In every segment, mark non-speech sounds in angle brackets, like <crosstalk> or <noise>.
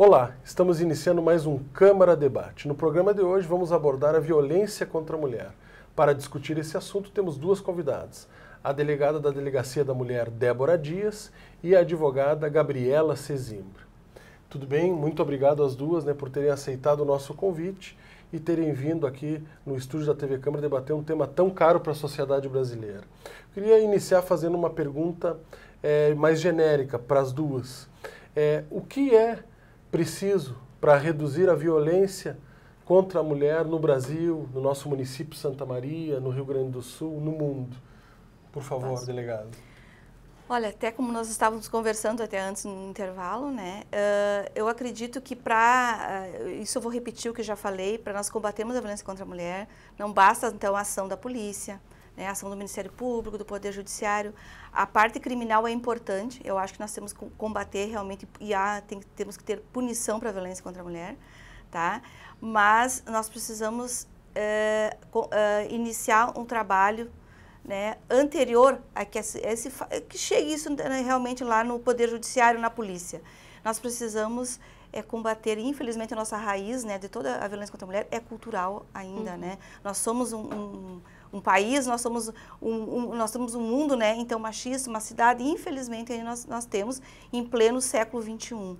Olá, estamos iniciando mais um Câmara Debate. No programa de hoje vamos abordar a violência contra a mulher. Para discutir esse assunto, temos duas convidadas: a delegada da Delegacia da Mulher, Débora Dias, e a advogada Gabriela Sesimbra. Tudo bem? Muito obrigado às duas né, por terem aceitado o nosso convite e terem vindo aqui no estúdio da TV Câmara debater um tema tão caro para a sociedade brasileira. queria iniciar fazendo uma pergunta é, mais genérica para as duas. É, o que é preciso para reduzir a violência contra a mulher no Brasil, no nosso município Santa Maria, no Rio Grande do Sul, no mundo? Por favor, Posso. delegado. Olha, até como nós estávamos conversando até antes no intervalo, né? Uh, eu acredito que para uh, isso eu vou repetir o que já falei, para nós combatermos a violência contra a mulher, não basta então a ação da polícia, né, ação do Ministério Público, do Poder Judiciário. A parte criminal é importante, eu acho que nós temos que combater realmente e há, tem, temos que ter punição para a violência contra a mulher, tá? Mas nós precisamos é, é, iniciar um trabalho né, anterior a que, esse, esse, que chegue isso né, realmente lá no Poder Judiciário, na polícia. Nós precisamos é combater, infelizmente, a nossa raiz né, de toda a violência contra a mulher é cultural ainda, uhum. né? Nós somos um, um um país, nós somos um, um, nós temos um mundo né, então machista, uma cidade, infelizmente, nós, nós temos em pleno século XXI.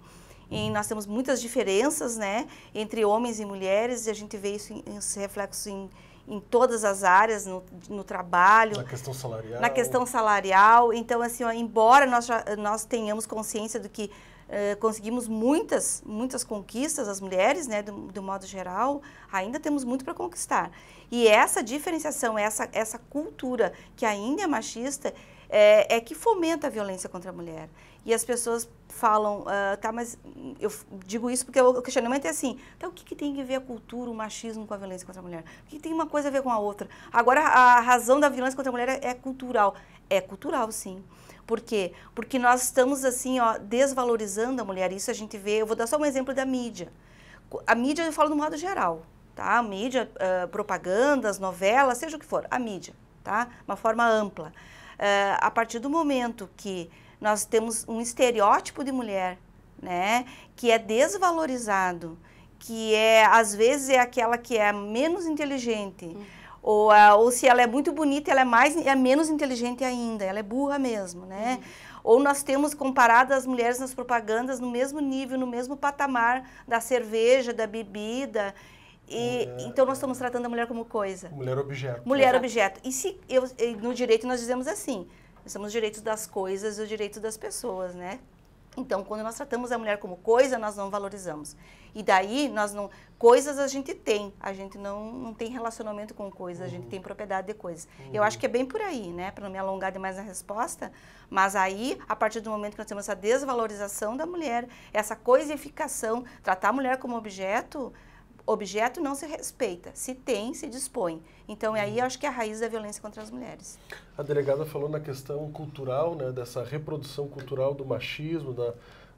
E nós temos muitas diferenças né, entre homens e mulheres, e a gente vê isso em, em reflexos em em todas as áreas, no, no trabalho. Na questão salarial. Na questão salarial. Então, assim, ó, embora nós, já, nós tenhamos consciência do que eh, conseguimos muitas, muitas conquistas, as mulheres, né, do, do modo geral, ainda temos muito para conquistar. E essa diferenciação, essa, essa cultura que ainda é machista, é, é que fomenta a violência contra a mulher. E as pessoas falam, ah, tá, mas eu digo isso porque o questionamento é assim, então o que, que, tem a ver a cultura, o machismo com a violência contra a mulher? O que, que tem uma coisa a ver com a outra? Agora, a razão da violência contra a mulher é, é cultural. É cultural, sim. Por quê? Porque nós estamos, assim, ó, desvalorizando a mulher. Isso a gente vê, eu vou dar só um exemplo da mídia. A mídia, eu falo no modo geral, tá? A mídia, uh, propagandas, novelas, seja o que for, a mídia, tá? Uma forma ampla. Uh, a partir do momento que nós temos um estereótipo de mulher, né, que é desvalorizado, que é às vezes é aquela que é menos inteligente. Uhum. Ou, ah, ou se ela é muito bonita, ela é mais é menos inteligente ainda, ela é burra mesmo, né? Uhum ou nós temos comparado as mulheres nas propagandas no mesmo nível, no mesmo patamar da cerveja, da bebida. E, mulher, então nós é. estamos tratando a mulher como coisa. Mulher objeto. Mulher objeto. E se eu, no direito nós dizemos assim, nós temos direitos das coisas e os direitos das pessoas, né? Então, quando nós tratamos a mulher como coisa, nós não valorizamos. E daí, nós não. Coisas a gente tem, a gente não, não tem relacionamento com coisas, uhum. a gente uhum. tem propriedade de coisas. Uhum. Eu acho que é bem por aí, né? Para não me alongar demais na resposta, mas aí, a partir do momento que nós temos essa desvalorização da mulher, essa coisificação, tratar a mulher como objeto, objeto não se respeita, se tem, se dispõe. Então, é aí acho que é a raiz da violência contra as mulheres. A delegada falou na questão cultural, né, dessa reprodução cultural do machismo, da,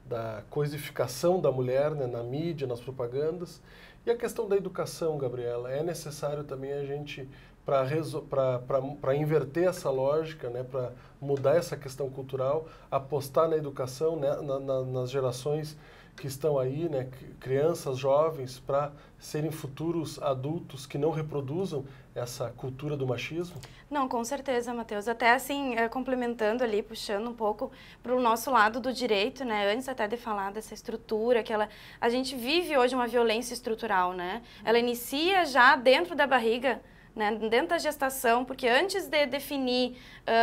da coisificação da mulher né, na mídia, nas propagandas. E a questão da educação, Gabriela, é necessário também a gente, para inverter essa lógica, né, para mudar essa questão cultural, apostar na educação, né, na, na, nas gerações que estão aí, né, crianças, jovens, para serem futuros adultos que não reproduzam essa cultura do machismo? Não, com certeza, Matheus. Até assim, eh, complementando ali, puxando um pouco para o nosso lado do direito, né? Antes até de falar dessa estrutura, que ela, a gente vive hoje uma violência estrutural, né? Ela inicia já dentro da barriga né, dentro da gestação, porque antes de definir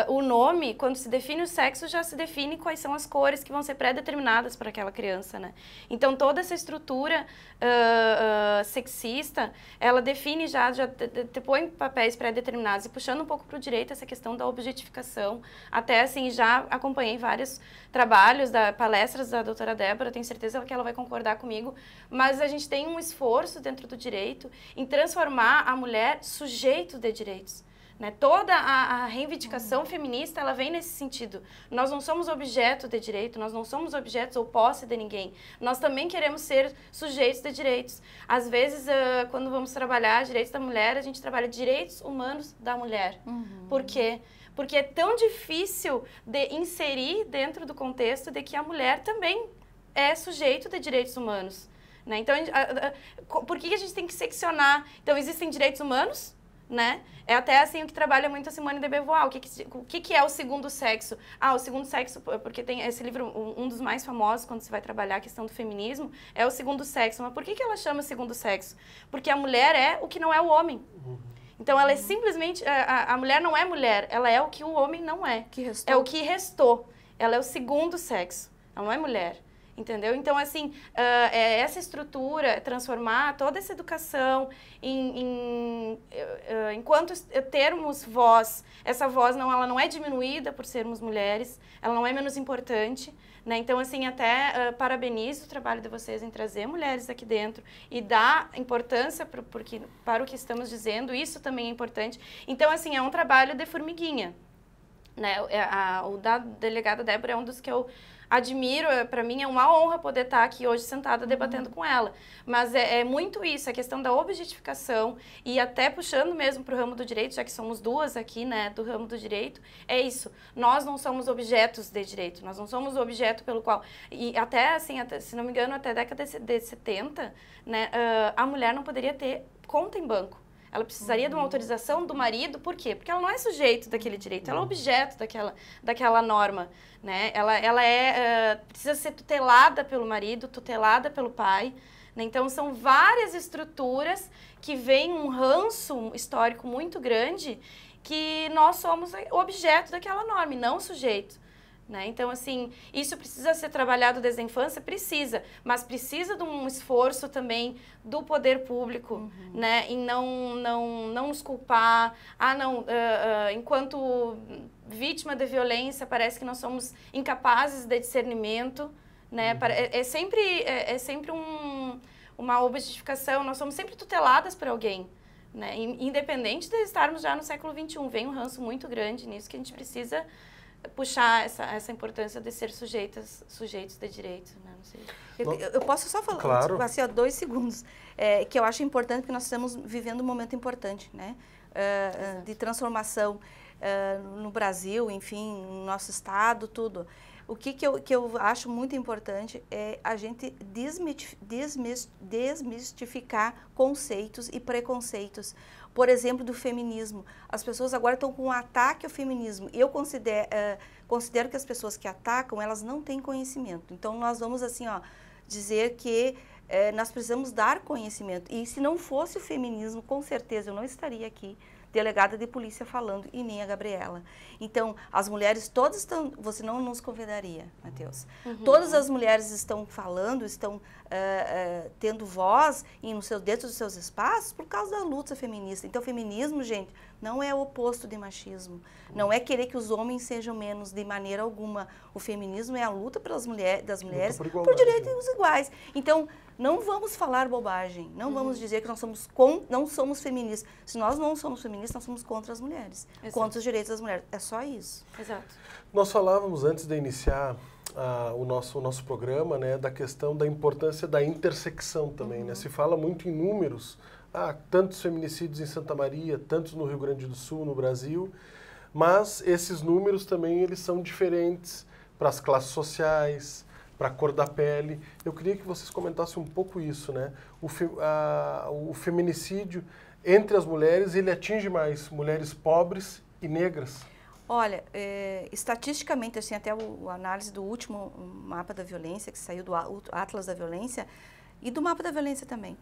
uh, o nome, quando se define o sexo, já se define quais são as cores que vão ser pré-determinadas para aquela criança, né? Então, toda essa estrutura uh, uh, sexista, ela define já, já te, te põe papéis pré-determinados. E puxando um pouco para o direito essa questão da objetificação, até assim, já acompanhei vários trabalhos, da, palestras da doutora Débora, tenho certeza que ela vai concordar comigo, mas a gente tem um esforço dentro do direito em transformar a mulher sujeita sujeito de direitos. Né? Toda a, a reivindicação uhum. feminista ela vem nesse sentido. Nós não somos objeto de direito, nós não somos objetos ou posse de ninguém. Nós também queremos ser sujeitos de direitos. Às vezes, uh, quando vamos trabalhar direitos da mulher, a gente trabalha direitos humanos da mulher. Uhum. Por quê? Porque é tão difícil de inserir dentro do contexto de que a mulher também é sujeito de direitos humanos. Né? Então, a, a, a, por que a gente tem que seccionar? Então, existem direitos humanos né? É até assim o que trabalha muito a Simone de Beauvoir. O que, que o que, que, é o segundo sexo? Ah, o segundo sexo, porque tem esse livro, um dos mais famosos quando se vai trabalhar a questão do feminismo, é o segundo sexo. Mas por que, que ela chama segundo sexo? Porque a mulher é o que não é o homem. Uhum. Então ela é simplesmente. A, a mulher não é mulher, ela é o que o homem não é. Que restou. É o que restou. Ela é o segundo sexo. Ela não é mulher entendeu? Então, assim, uh, é essa estrutura, é transformar toda essa educação em, em uh, enquanto eh, termos voz, essa voz não, ela não é diminuída por sermos mulheres, ela não é menos importante, né? Então, assim, até uh, parabenizo o trabalho de vocês em trazer mulheres aqui dentro e dar importância pro, porque, para o que estamos dizendo, isso também é importante. Então, assim, é um trabalho de formiguinha, né? A, é, a, o da delegada Débora é um dos que eu admiro, é, para mim é uma honra poder estar tá aqui hoje sentada uhum. debatendo com ela. Mas é, é muito isso, a questão da objetificação e até puxando mesmo para o ramo do direito, já que somos duas aqui, né, do ramo do direito, é isso. Nós não somos objetos de direito, nós não somos objeto pelo qual. E até, assim, até, se não me engano, até a década de 70, né, a mulher não poderia ter conta em banco. Ela precisaria uhum. de uma autorização do marido, por quê? Porque ela não é sujeito daquele direito, ela é objeto daquela, daquela norma, né? Ela, ela é, uh, precisa ser tutelada pelo marido, tutelada pelo pai, né? Então, são várias estruturas que vem um ranço histórico muito grande que nós somos objeto daquela norma e não sujeito. Né? Então, assim, isso precisa ser trabalhado desde a infância? Precisa, mas precisa de um esforço também do poder público, uhum. né? Em não, não, não nos culpar. Ah, não, uh, uh, enquanto vítima de violência, parece que nós somos incapazes de discernimento, né? Uhum. É, é, sempre, é, é sempre um, uma objetificação, nós somos sempre tuteladas por alguém. Né? Independente de estarmos já no século XXI, vem um ranço muito grande nisso que a gente precisa puxar essa, essa importância de ser sujeitas, sujeitos de direitos. Né? Eu, eu, posso só falar, claro. Tipo assim, há dois segundos, é, que eu acho importante, que nós estamos vivendo um momento importante, né? Uh, de transformação uh, no Brasil, enfim, no nosso estado, tudo. O que, que, eu, que eu acho muito importante é a gente desmistificar conceitos e preconceitos por exemplo, do feminismo. As pessoas agora estão com um ataque ao feminismo. Eu considero, uh, considero que as pessoas que atacam, elas não têm conhecimento. Então, nós vamos assim, ó, dizer que uh, nós precisamos dar conhecimento. E se não fosse o feminismo, com certeza eu não estaria aqui delegada de polícia falando e nem a Gabriela. Então, as mulheres todas estão. Você não nos convidaria, Matheus. Uhum. Todas as mulheres estão falando, estão uh, uh, tendo voz em, no seu, dentro dos seus espaços por causa da luta feminista. Então, feminismo, gente, não é o oposto de machismo. Não é querer que os homens sejam menos de maneira alguma. O feminismo é a luta pelas mulher, das mulheres por, por, direitos né? iguais. Então, não vamos falar bobagem. Não vamos uhum. dizer que nós somos com, não somos feministas. Se nós não somos feministas, nós somos contra as mulheres, Exato. contra os direitos das mulheres. É só isso. Exato. Nós falávamos antes de iniciar ah, o, nosso, o nosso programa, né, da questão da importância da intersecção também, uhum. né? Se fala muito em números, ah, tantos feminicídios em Santa Maria, tantos no Rio Grande do Sul, no Brasil, mas esses números também eles são diferentes para as classes sociais, para a cor da pele. Eu queria que vocês comentassem um pouco isso, né? O, fe a, o feminicídio entre as mulheres ele atinge mais mulheres pobres e negras. Olha, é, estatisticamente, assim, até a análise do último mapa da violência, que saiu do Atlas da Violência, e do mapa da violência também.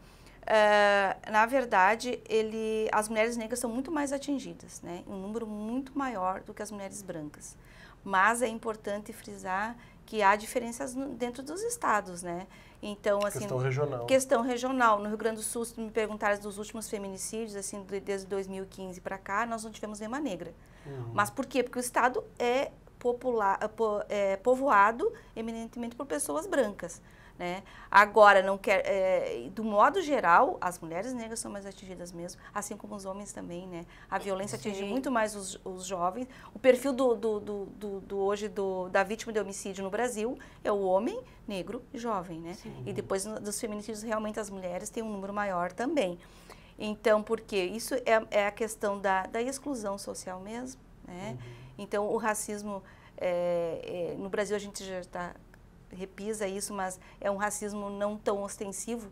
Uh, na verdade, ele, as mulheres negras são muito mais atingidas, né? um número muito maior do que as mulheres brancas. Mas é importante frisar que há diferenças no, dentro dos estados, né? Então, assim, questão regional. Questão regional. No Rio Grande do Sul, se me perguntares dos últimos feminicídios, assim, desde 2015 para cá, nós não tivemos nenhuma negra. Uhum. Mas por quê? Porque o estado é popular, é, é, povoado eminentemente por pessoas brancas. Né? Agora, não quer, é, do modo geral, as mulheres negras são mais atingidas mesmo, assim como os homens também, né? A violência Sim. atinge muito mais os, os jovens. O perfil do, do, do, do, hoje do, da vítima de homicídio no Brasil é o homem negro jovem, né? E depois dos feminicídios, realmente as mulheres têm um número maior também. Então, porque isso é, é a questão da, da exclusão social mesmo, né? Uhum. Então, o racismo é, é no Brasil a gente já está repisa isso, mas é um racismo não tão ostensivo.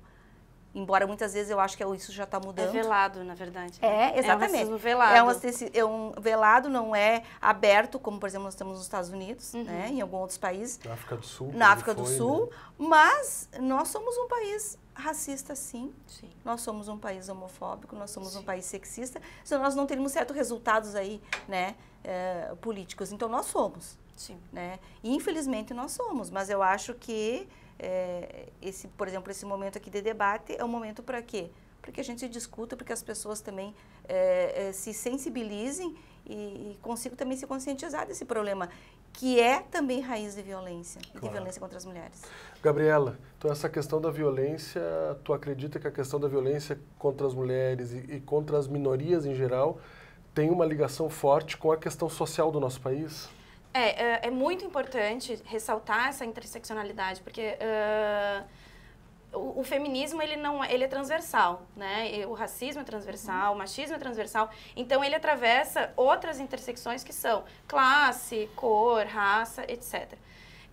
Embora muitas vezes eu acho que é isso já está mudando. É velado, na verdade. Né? É, exatamente. É um velado. É um, é um velado, não é aberto, como, por exemplo, nós temos nos Estados Unidos, uhum. né? em alguns outros países. Na África do Sul. Na África foi, do Sul. Né? Mas nós somos um país racista, sim. sim. Nós somos um país homofóbico, nós somos sim. um país sexista. Senão nós não teríamos certos resultados aí, né, eh, políticos. Então, nós somos. Sim. Né? E, infelizmente nós somos, mas eu acho que é, esse, por exemplo, esse momento aqui de debate é um momento para quê? Para que a gente discuta, para que as pessoas também é, é, se sensibilizem e, e consigam também se conscientizar desse problema, que é também raiz de violência, claro. de violência contra as mulheres. Gabriela, então essa questão da violência, tu acredita que a questão da violência contra as mulheres e, e contra as minorias em geral tem uma ligação forte com a questão social do nosso país? É, é, é, muito importante ressaltar essa interseccionalidade, porque uh, o, o, feminismo ele não é, ele é transversal, né? O racismo é transversal, uhum. o machismo é transversal, então ele atravessa outras intersecções que são classe, cor, raça, etc.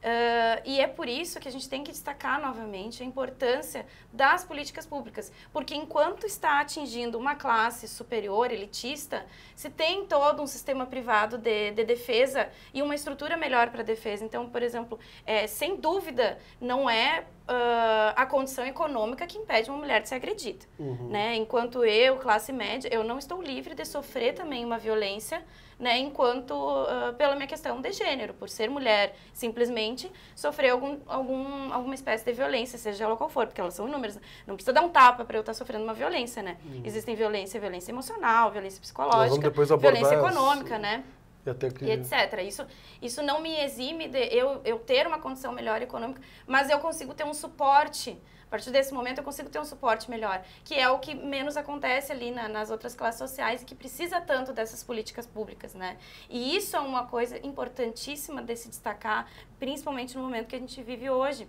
Uh, e é por isso que a gente tem que destacar novamente a importância das políticas públicas, porque enquanto está atingindo uma classe superior, elitista, se tem todo um sistema privado de, de defesa e uma estrutura melhor para a defesa. Então, por exemplo, é, sem dúvida, não é Uh, a condição econômica que impede uma mulher de ser agredida. Uhum. Né? Enquanto eu, classe média, eu não estou livre de sofrer também uma violência né, enquanto uh, pela minha questão de gênero, por ser mulher, simplesmente sofrer algum, algum, alguma espécie de violência, seja ela qual for, porque elas são inúmeras. Não precisa dar um tapa para eu estar tá sofrendo uma violência, né? Hum. Existem violência, violência emocional, violência psicológica, violência econômica, as... né? E, que... e, etc. Isso, isso não me exime de eu, eu ter uma condição melhor econômica, mas eu consigo ter um suporte a partir desse momento eu consigo ter um suporte melhor, que é o que menos acontece ali na, nas outras classes sociais e que precisa tanto dessas políticas públicas, né? E isso é uma coisa importantíssima de se destacar, principalmente no momento que a gente vive hoje,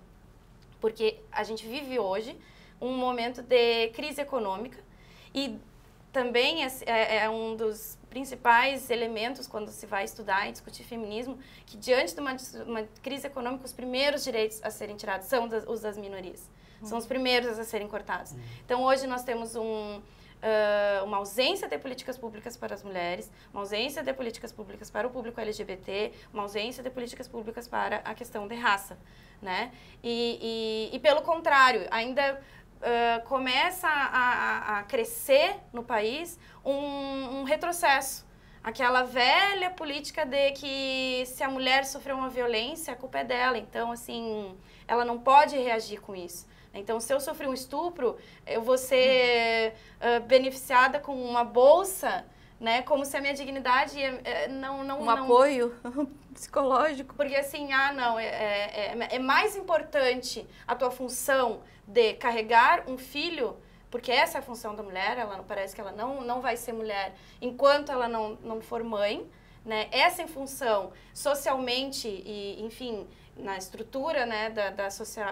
porque a gente vive hoje um momento de crise econômica e também é, é, é, um dos principais elementos quando se vai estudar e discutir feminismo, que diante de uma, uma crise econômica, os primeiros direitos a serem tirados são das, os das minorias. São os primeiros a serem cortados. Então, hoje nós temos um, Uh, uma ausência de políticas públicas para as mulheres, uma ausência de políticas públicas para o público LGBT, uma ausência de políticas públicas para a questão de raça, né? E, e, e pelo contrário, ainda uh, começa a, a, a, crescer no país um, um retrocesso. Aquela velha política de que se a mulher sofreu uma violência, a culpa é dela. Então, assim, ela não pode reagir com isso. Então, se eu sofrer um estupro, eu vou ser uh, beneficiada com uma bolsa, né? Como se a minha dignidade eh, eh, não, não... Um não... apoio <laughs> psicológico. Porque assim, ah, não, é é, é, é mais importante a tua função de carregar um filho porque essa é a função da mulher, ela parece que ela não, não vai ser mulher enquanto ela não, não for mãe, né? Essa em é função socialmente e, enfim, na estrutura né, da, da,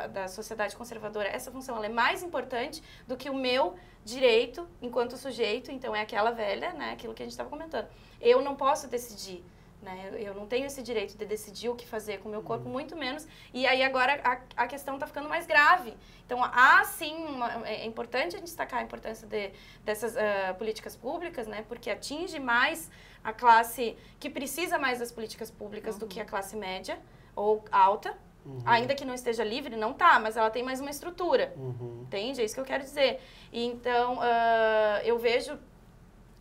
da sociedade conservadora, essa função é mais importante do que o meu direito enquanto sujeito, então é aquela velha, né, aquilo que a gente estava comentando. Eu não posso decidir, né, eu não tenho esse direito de decidir o que fazer com o meu corpo, uhum. muito menos, e aí agora a, a questão está ficando mais grave. Então há sim, uma, é, é importante a gente destacar a importância de, dessas uh, políticas públicas, né, porque atinge mais a classe que precisa mais das políticas públicas uhum. do que uhum. a classe média, ou alta, Uhum. Ainda que não esteja livre, não tá, mas ela tem mais uma estrutura. Uhum. Entende? É isso que eu quero dizer. E então, uh, eu vejo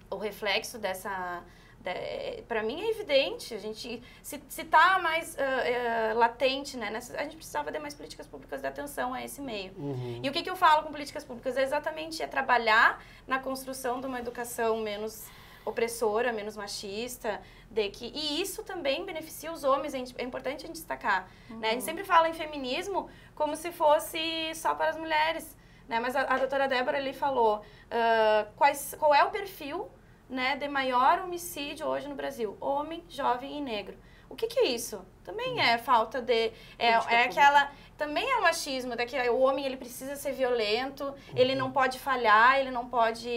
o reflexo dessa. De, para mim é evidente. A gente, se, se tá mais uh, uh, latente, né? Nessa, a gente precisava de mais políticas públicas de atenção a esse meio. Uhum. E o que, que eu falo com políticas públicas? É exatamente é trabalhar na construção de uma educação menos opressora, menos machista, de que e isso também beneficia os homens, é, é importante a gente destacar, uhum. né? A gente uhum. sempre fala em feminismo como se fosse só para as mulheres, né? Mas a, a doutora Débora ali falou uh, quais, qual é o perfil né, de maior homicídio hoje no Brasil, homem, jovem e negro. O que, que é isso? Também é falta de é, é aquela também é o machismo daqui o homem ele precisa ser violento, uhum. ele não pode falhar, ele não pode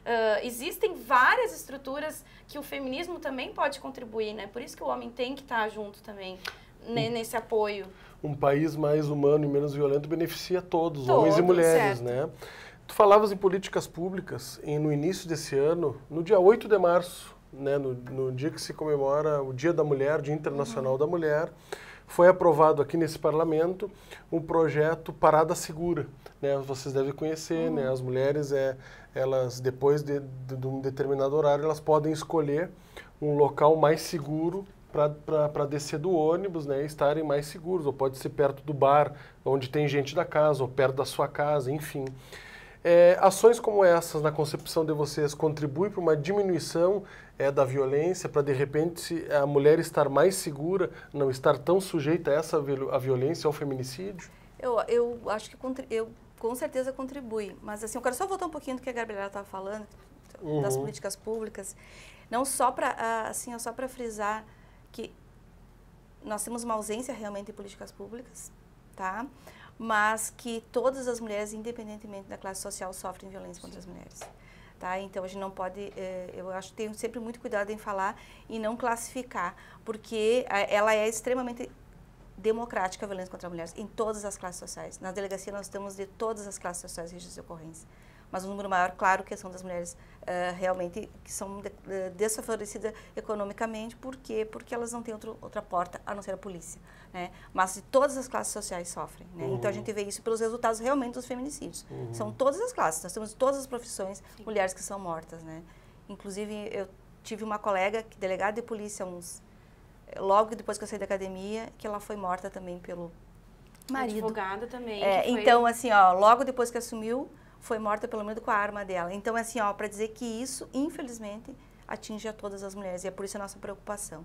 uh, existem várias estruturas que o feminismo também pode contribuir, né? Por isso que o homem tem que estar junto também né, nesse apoio. Um país mais humano e menos violento beneficia todos, todos homens e é mulheres, certo. né? Tu falavas em políticas públicas e no início desse ano, no dia 8 de março, né, no, no dia que se comemora o Dia da Mulher, Dia Internacional uhum. da Mulher, foi aprovado aqui nesse parlamento um projeto Parada Segura, né, vocês devem conhecer, né, uhum. as mulheres, é, elas depois de, de, de, um determinado horário, elas podem escolher um local mais seguro para descer do ônibus, né, e estarem mais seguros, ou pode ser perto do bar, onde tem gente da casa, ou perto da sua casa, enfim. É, ações como essas, na concepção de vocês, contribuem para uma diminuição é, da violência, para de repente a mulher estar mais segura, não estar tão sujeita a essa a violência, ao feminicídio? Eu, eu acho que eu com certeza contribui. Mas assim, eu quero só voltar um pouquinho do que a Gabriela estava falando, uhum. das políticas públicas. Não só para assim, só para frisar que nós temos uma ausência realmente de políticas públicas, tá? Mas que todas as mulheres, independentemente da classe social, sofrem violência contra as mulheres. Tá? Então a gente não pode, eh, eu acho que tenho sempre muito cuidado em falar e não classificar, porque eh, ela é extremamente democrática a violência contra mulheres em todas as classes sociais. Na delegacia nós temos de todas as classes sociais registros de ocorrência. Mas o um número maior, claro, que são das mulheres uh, realmente que são de, uh, desfavorecidas economicamente. Por quê? Porque elas não têm outro, outra porta a não ser a polícia. Né? Mas de todas as classes sociais sofrem. Né? Uhum. Então a uhum. gente vê isso pelos resultados realmente dos feminicídios. Uhum. São todas as classes. Nós temos de todas as profissões Sim. mulheres que são mortas. Né? Inclusive, eu tive uma colega, que delegada de polícia, uns logo depois que eu saí da academia, que ela foi morta também pelo marido. Advogada também. É, foi... Então, assim, ó, logo depois que assumiu, foi morta pelo menos com a arma dela. Então, assim, ó, para dizer que isso, infelizmente, atinge a todas as mulheres e é por isso a nossa preocupação.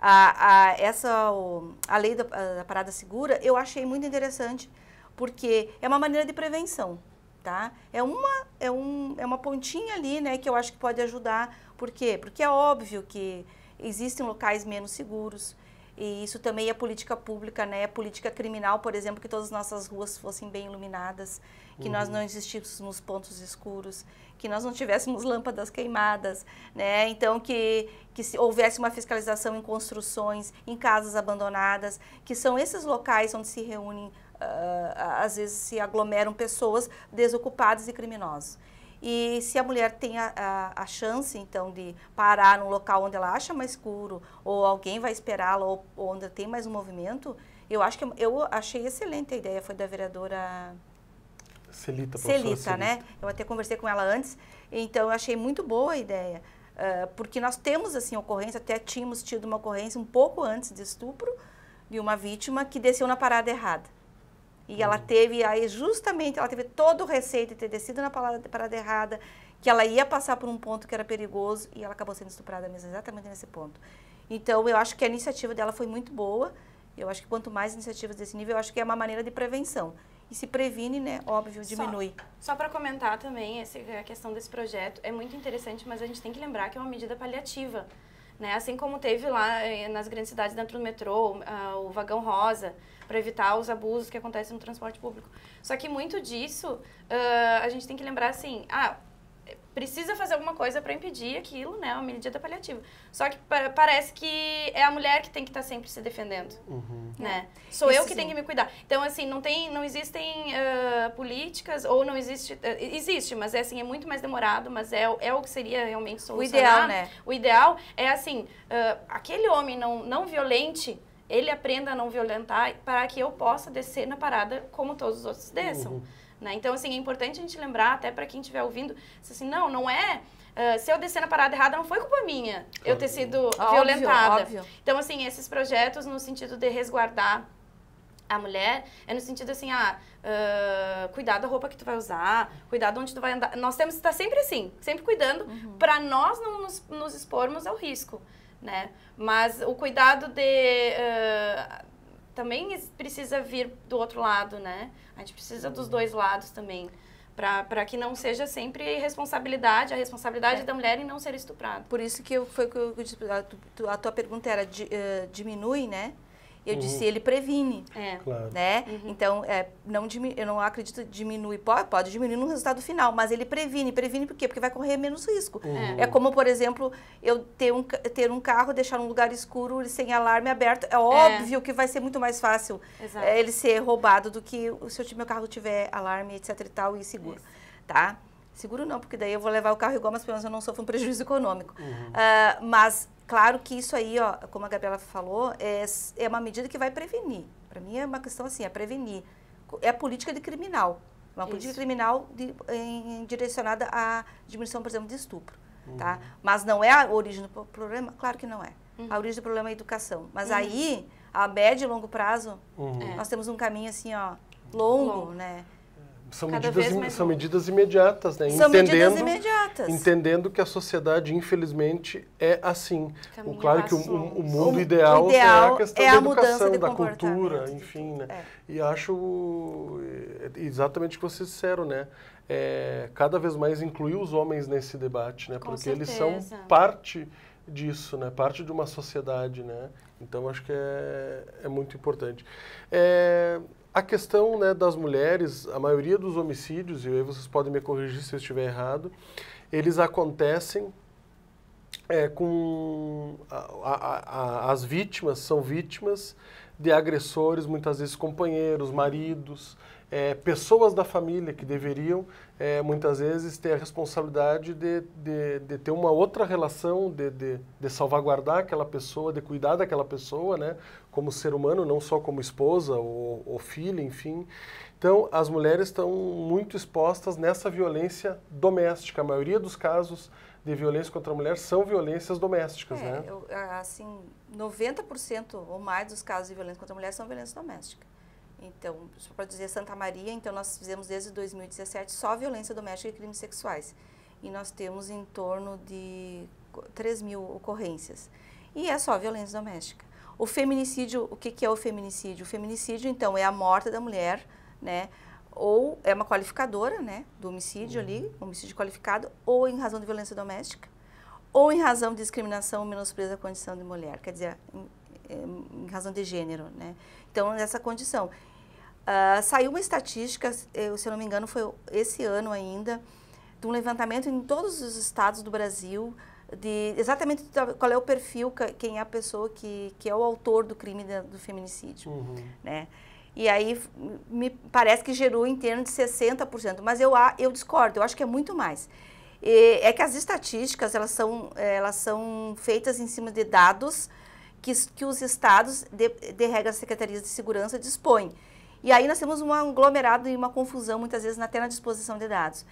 A, a essa o, a lei da, da parada segura eu achei muito interessante porque é uma maneira de prevenção, tá? É uma é um é uma pontinha ali, né, que eu acho que pode ajudar. Por quê? Porque é óbvio que existem locais menos seguros. E isso também é política pública, né? É política criminal, por exemplo, que todas as nossas ruas fossem bem iluminadas, que uhum. nós não existíssemos pontos escuros, que nós não tivéssemos <laughs> lâmpadas queimadas, né? Então que que se houvesse uma fiscalização em construções, em casas abandonadas, que são esses locais onde se reúnem uh, às vezes se aglomeram pessoas desocupadas e criminosos. E se a mulher tem a, a, a chance, então, de parar num local onde ela acha mais escuro, ou alguém vai esperá-la, ou, ou onde tem mais um movimento, eu acho que eu achei excelente a ideia, foi da vereadora Celita, Celita, Celita, né? Eu até conversei com ela antes, então eu achei muito boa a ideia, uh, porque nós temos assim ocorrência, até tínhamos tido uma ocorrência um pouco antes de estupro de uma vítima que desceu na parada errada. E ela teve, aí justamente, ela teve todo o receio de ter descido na parada errada, que ela ia passar por um ponto que era perigoso e ela acabou sendo estuprada mesmo, exatamente nesse ponto. Então, eu acho que a iniciativa dela foi muito boa. Eu acho que quanto mais iniciativas desse nível, eu acho que é uma maneira de prevenção. E se previne, né? Óbvio, diminui. Só, só para comentar também essa, a questão desse projeto, é muito interessante, mas a gente tem que lembrar que é uma medida paliativa. Né? Assim como teve lá eh, nas grandes cidades dentro do metrô, uh, o vagão rosa, para evitar os abusos que acontecem no transporte público. Só que muito disso, uh, a gente tem que lembrar assim, ah, precisa fazer alguma coisa para impedir aquilo, né? Uma medida paliativa. Só que pa parece que é a mulher que tem que estar tá sempre se defendendo, uhum. né? É. Sou Isso eu que sim. tenho que me cuidar. Então assim, não tem, não existem uh, políticas ou não existe, uh, existe, mas é assim é muito mais demorado, mas é, é o que seria realmente solucionar. O ideal, né? O ideal é assim, uh, aquele homem não não violente ele aprenda a não violentar para que eu possa descer na parada como todos os outros desçam. Uhum. Né? Então, assim, é importante a gente lembrar, até para quem estiver ouvindo, assim, não, não é... Uh, se eu descer na parada errada, não foi culpa minha claro. eu ter sido óbvio, violentada. Óbvio. Então, assim, esses projetos no sentido de resguardar a mulher é no sentido assim, ah, uh, cuidar da roupa que tu vai usar, cuidar de onde tu vai andar. Nós temos que estar sempre assim, sempre cuidando, uhum. para nós não nos, nos expormos ao risco né? Mas o cuidado de uh, também precisa vir do outro lado, né? A gente precisa dos dois lados também para que não seja sempre responsabilidade, a responsabilidade é. da mulher em não ser estuprada. Por isso que eu, foi que eu, a, tua pergunta era de, uh, diminui, né? Eu uhum. disse, ele previne. É. Claro. Né? Uhum. Então, é, não eu não acredito diminui, pode, pode diminuir no resultado final, mas ele previne. Previne por quê? Porque vai correr menos risco. Uhum. É, é como, por exemplo, eu ter um, ter um carro, deixar num lugar escuro, sem alarme aberto. É, é. óbvio é. que vai ser muito mais fácil é, ele ser roubado do que se o meu carro tiver alarme, etc e tal, e seguro. Isso. Tá? Seguro não, porque daí eu vou levar o carro igual, mas pelo menos eu não sofro um prejuízo econômico. Uh, mas Claro que isso aí, ó, como a Gabriela falou, é, é uma medida que vai prevenir. Para mim é uma questão assim, é prevenir. É a política de criminal. É uma política criminal de, em, direcionada à diminuição, por exemplo, de estupro. Uhum. Tá? Mas não é a origem do problema? Claro que não é. Uhum. A origem do problema é a educação. Mas uhum. aí, a médio e longo prazo, uhum. nós é. temos um caminho assim, ó, longo, longo. né? são, medidas, são medidas imediatas, né? São entendendo, medidas imediatas. Entendendo que a sociedade, infelizmente, é assim. o claro que o, o, o é. mundo o ideal, é ideal, é a questão é a da educação, da cultura, enfim, né? É. E acho é, exatamente o que vocês disseram, né? É, cada vez mais incluir os homens nesse debate, né? Com Porque certeza. eles são parte disso, né? Parte de uma sociedade, né? Então, acho que é, é muito importante. É, a questão né, das mulheres, a maioria dos homicídios, e aí vocês podem me corrigir se eu estiver errado, eles acontecem é, com. A, a, a, as vítimas são vítimas de agressores, muitas vezes companheiros, maridos, é, pessoas da família que deveriam é, muitas vezes ter a responsabilidade de, de, de ter uma outra relação, de, de, de, salvaguardar aquela pessoa, de cuidar daquela pessoa, né? Como ser humano, não só como esposa ou, ou filha, enfim. Então, as mulheres estão muito expostas nessa violência doméstica. A maioria dos casos de violência contra a mulher são violências domésticas, é, né? Eu, assim, 90% ou mais dos casos de violência contra a mulher são violência doméstica. Então, só para dizer Santa Maria, então nós fizemos desde 2017 só violência doméstica e crimes sexuais. E nós temos em torno de 3 mil ocorrências. E é só violência doméstica. O feminicídio, o que, que é o feminicídio? O feminicídio, então, é a morte da mulher, né? Ou é uma qualificadora, né? Do homicídio uhum. ali, homicídio qualificado, ou em razão de violência doméstica, ou em razão de discriminação ou menosprezo da condição de mulher. Quer dizer, em razão de gênero, né? Então, nessa condição. Uh, saiu uma estatística, eu, se eu não me engano, foi esse ano ainda, de um levantamento em todos os estados do Brasil, de exatamente qual é o perfil, quem é a pessoa que, que é o autor do crime de, do feminicídio. Uhum. Né? E aí me parece que gerou em torno de 60%, mas eu, eu discordo, eu acho que é muito mais. E, é que as estatísticas, elas são, elas são feitas em cima de dados que, que os estados, de, de as secretarias de segurança, dispõem. E aí nós temos um aglomerado e uma confusão, muitas vezes, até na disposição de dados.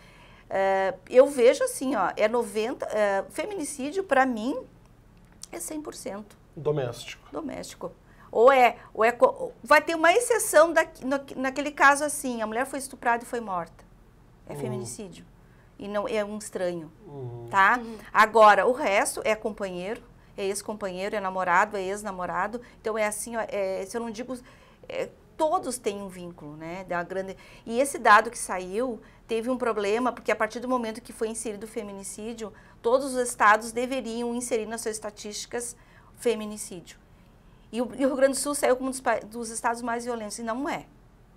Eh, eu vejo assim, ó, é 90, eh, feminicídio para mim é 100%. Doméstico. Doméstico. Ou é, ou é, vai ter uma exceção da, no, naquele caso assim, a mulher foi estuprada e foi morta. É hum. feminicídio. E não é um estranho, uhum. tá? Uhum. Agora, o resto é companheiro, é ex-companheiro, é namorado, é ex-namorado. Então é assim, é, se eu não digo é, todos têm um vínculo, né? Da grande... E esse dado que saiu teve um problema, porque a partir do momento que foi inserido o feminicídio, todos os estados deveriam inserir nas suas estatísticas feminicídio. E o, Rio Grande do Sul saiu como um dos, dos estados mais violentos, e não é.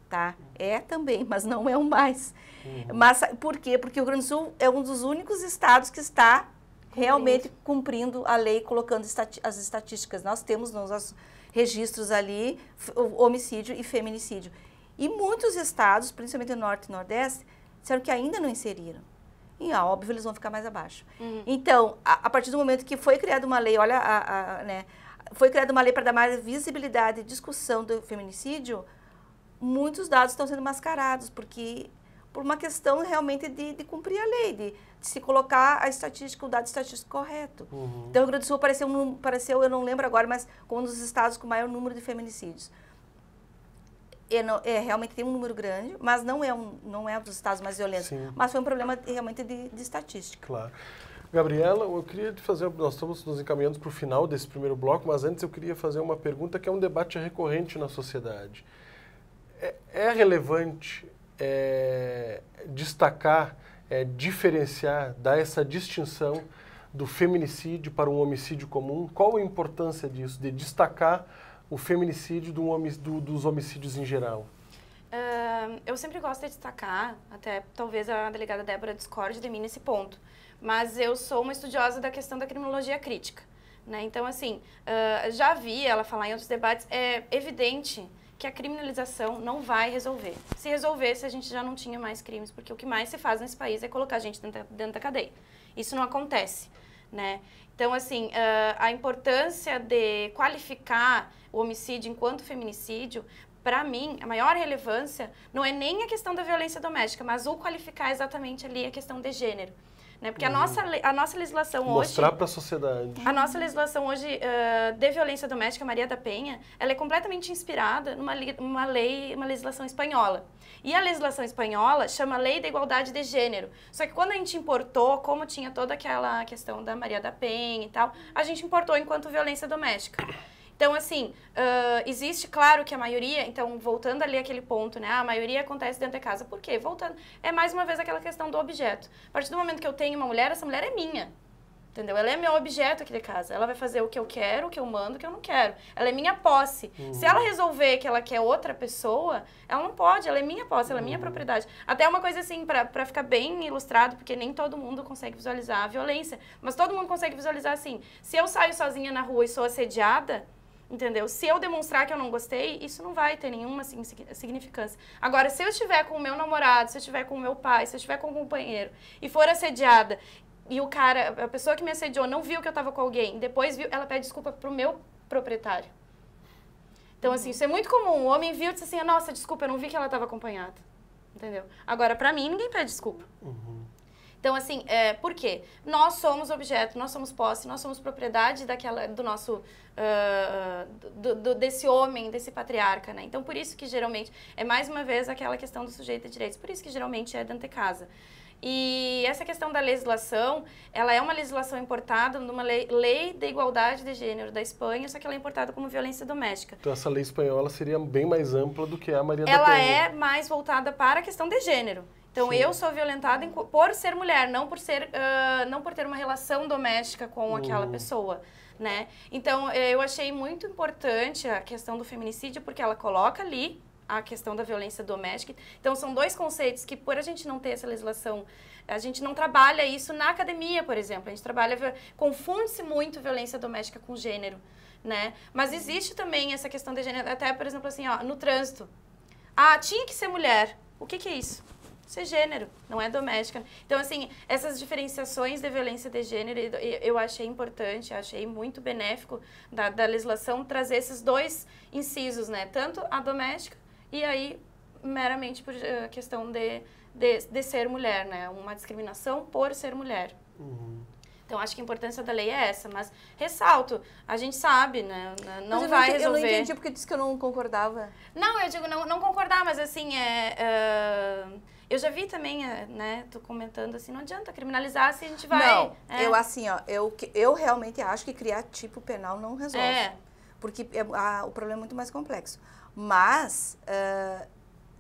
Tá? É também, mas não é o mais. Uhum. Mas por quê? Porque o Rio Grande do Sul é um dos únicos estados que está realmente cumprindo a lei, colocando as estatísticas. Nós temos nos nossos registros ali homicídio e feminicídio. E muitos estados, principalmente o Norte e Nordeste, disseram que ainda não inseriram. E óbvio, eles vão ficar mais abaixo. Uhum. Então, a, a, partir do momento que foi criada uma lei, olha, a, a, né, foi criada uma lei para dar mais visibilidade e discussão do feminicídio, muitos dados estão sendo mascarados, porque por uma questão realmente de, de cumprir a lei, de se colocar a estatística, o dado estatístico correto. Uhum. Então, o Rio Grande do Sul pareceu, um, apareceu, eu não lembro agora, mas como um dos estados com maior número de feminicídios. É, não, é, realmente tem um número grande, mas não é um, não é um dos estados mais violentos. Sim. Mas foi um problema realmente de, de estatística. Claro. Gabriela, eu queria te fazer, nós estamos nos encaminhando para o final desse primeiro bloco, mas antes eu queria fazer uma pergunta que é um debate recorrente na sociedade. É, é relevante é, destacar é, diferenciar, dar essa distinção do feminicídio para um homicídio comum? Qual a importância disso, de destacar o feminicídio do do, dos homicídios em geral? Uh, eu sempre gosto de destacar, até talvez a delegada Débora discorde de mim nesse ponto, mas eu sou uma estudiosa da questão da criminologia crítica. Né? Então, assim, uh, já vi ela falar em outros debates, é evidente que a criminalização não vai resolver. Se resolvesse, a gente já não tinha mais crimes, porque o que mais se faz nesse país é colocar a gente dentro, dentro da cadeia. Isso não acontece, né? Então, assim, ah, a importância de qualificar o homicídio enquanto feminicídio, para mim, a maior relevância não é nem a questão da violência doméstica, mas o qualificar exatamente ali a questão de gênero. Né? Porque uhum. a, nossa, a nossa legislação Mostrar hoje... Mostrar para a sociedade. A nossa legislação hoje uh, de violência doméstica, Maria da Penha, ela é completamente inspirada numa uma lei, uma legislação espanhola. E a legislação espanhola chama Lei da Igualdade de Gênero. Só que quando a gente importou, como tinha toda aquela questão da Maria da Penha e tal, a gente importou enquanto violência doméstica. Então, assim, uh, existe, claro, que a maioria, então, voltando ali aquele ponto, né? A maioria acontece dentro de casa. Por quê? Voltando, é mais uma vez aquela questão do objeto. A partir do momento que eu tenho uma mulher, essa mulher é minha. Entendeu? Ela é meu objeto aqui de casa. Ela vai fazer o que eu quero, o que eu mando, o que eu não quero. Ela é minha posse. Uhum. Se ela resolver que ela quer outra pessoa, ela não pode. Ela é minha posse, ela é minha uhum. propriedade. Até uma coisa assim, para ficar bem ilustrado, porque nem todo mundo consegue visualizar a violência. Mas todo mundo consegue visualizar assim. Se eu saio sozinha na rua e sou assediada, Entendeu? Se eu demonstrar que eu não gostei, isso não vai ter nenhuma significância. Agora, se eu estiver com o meu namorado, se eu estiver com o meu pai, se eu estiver com um companheiro e for assediada e o cara, a pessoa que me assediou não viu que eu estava com alguém, depois viu, ela pede desculpa pro meu proprietário. Então, assim, isso é muito comum. O homem viu e disse assim, nossa, desculpa, eu não vi que ela estava acompanhada. Entendeu? Agora, pra mim, ninguém pede desculpa. Uhum. Então, assim, é, por quê? Nós somos objeto, nós somos posse, nós somos propriedade daquela, do nosso, uh, do, do, desse homem, desse patriarca, né? Então, por isso que geralmente, é mais uma vez aquela questão do sujeito a direitos, por isso que geralmente é dante casa. E essa questão da legislação, ela é uma legislação importada numa lei, lei de igualdade de gênero da Espanha, só que ela é importada como violência doméstica. Então essa lei espanhola seria bem mais ampla do que a Maria ela da Penha. Ela é mais voltada para a questão de gênero. Então Sim. eu sou violentada por ser mulher, não por ser, uh, não por ter uma relação doméstica com uh. aquela uhum. pessoa, né? Então eh, eu achei muito importante a questão do feminicídio porque ela coloca ali a questão da violência doméstica. Então, são dois conceitos que, por a gente não ter essa legislação, a gente não trabalha isso na academia, por exemplo. A gente trabalha, confunde-se muito violência doméstica com gênero, né? Mas uhum. existe também essa questão de gênero, até, por exemplo, assim, ó, no trânsito. Ah, tinha que ser mulher. O que, que é isso? ser é gênero, não é doméstica. Então, assim, essas diferenciações de violência de gênero, eu achei importante, achei muito benéfico da, da legislação trazer esses dois incisos, né? Tanto a doméstica e aí meramente por uh, questão de, de, de, ser mulher, né? Uma discriminação por ser mulher. Uhum. Então, acho que a importância da lei é essa, mas ressalto, a gente sabe, né? Não mas vai eu não, resolver. Eu não entendi porque disse que eu não concordava. Não, eu digo não, não concordar, mas assim, é. Uh, eu já vi também, eh, né, Tô comentando assim, não adianta criminalizar se a gente vai... Não, é. eu assim, ó, eu, eu realmente acho que criar tipo penal não resolve. É. Porque é, a, o problema é muito mais complexo. Mas uh,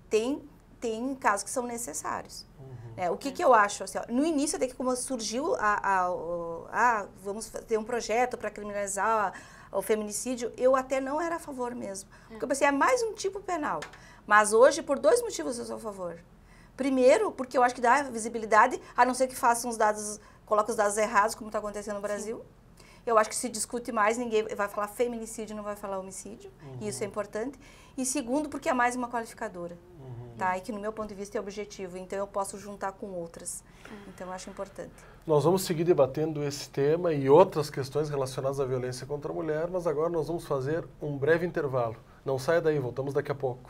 tem, tem casos que são necessários. Uhum. Né? O que, é. que eu acho? Assim, ó, no início, até que como surgiu a, a, a ah, vamos ter um projeto para criminalizar o feminicídio, eu até não era a favor mesmo. Porque é. eu pensei, é mais um tipo penal. Mas hoje, por dois motivos, eu sou a favor. Primeiro, porque eu acho que dá visibilidade, a não ser que façam os dados, coloque os dados errados, como está acontecendo no Brasil. Sim. Eu acho que se discute mais, ninguém vai falar feminicídio, não vai falar homicídio, uhum. e isso é importante. E segundo, porque é mais uma qualificadora, uhum. tá? E que no meu ponto de vista é objetivo, então eu posso juntar com outras. Uhum. Então eu acho importante. Nós vamos seguir debatendo esse tema e outras questões relacionadas à violência contra a mulher, mas agora nós vamos fazer um breve intervalo. Não saia daí, voltamos daqui a pouco.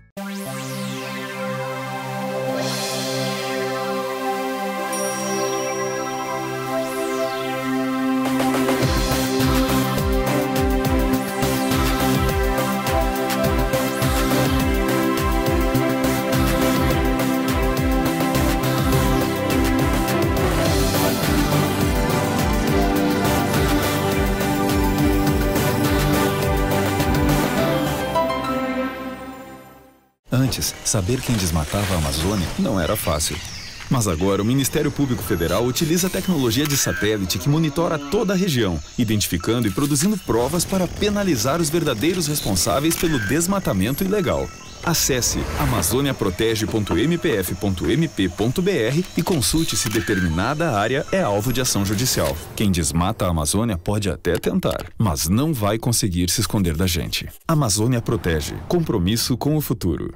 Saber quem desmatava a Amazônia não era fácil. Mas agora o Ministério Público Federal utiliza a tecnologia de satélite que monitora toda a região, identificando e produzindo provas para penalizar os verdadeiros responsáveis pelo desmatamento ilegal. Acesse amazoniaprotege.mpf.mp.br e consulte se determinada área é alvo de ação judicial. Quem desmata a Amazônia pode até tentar, mas não vai conseguir se esconder da gente. Amazônia Protege. Compromisso com o futuro.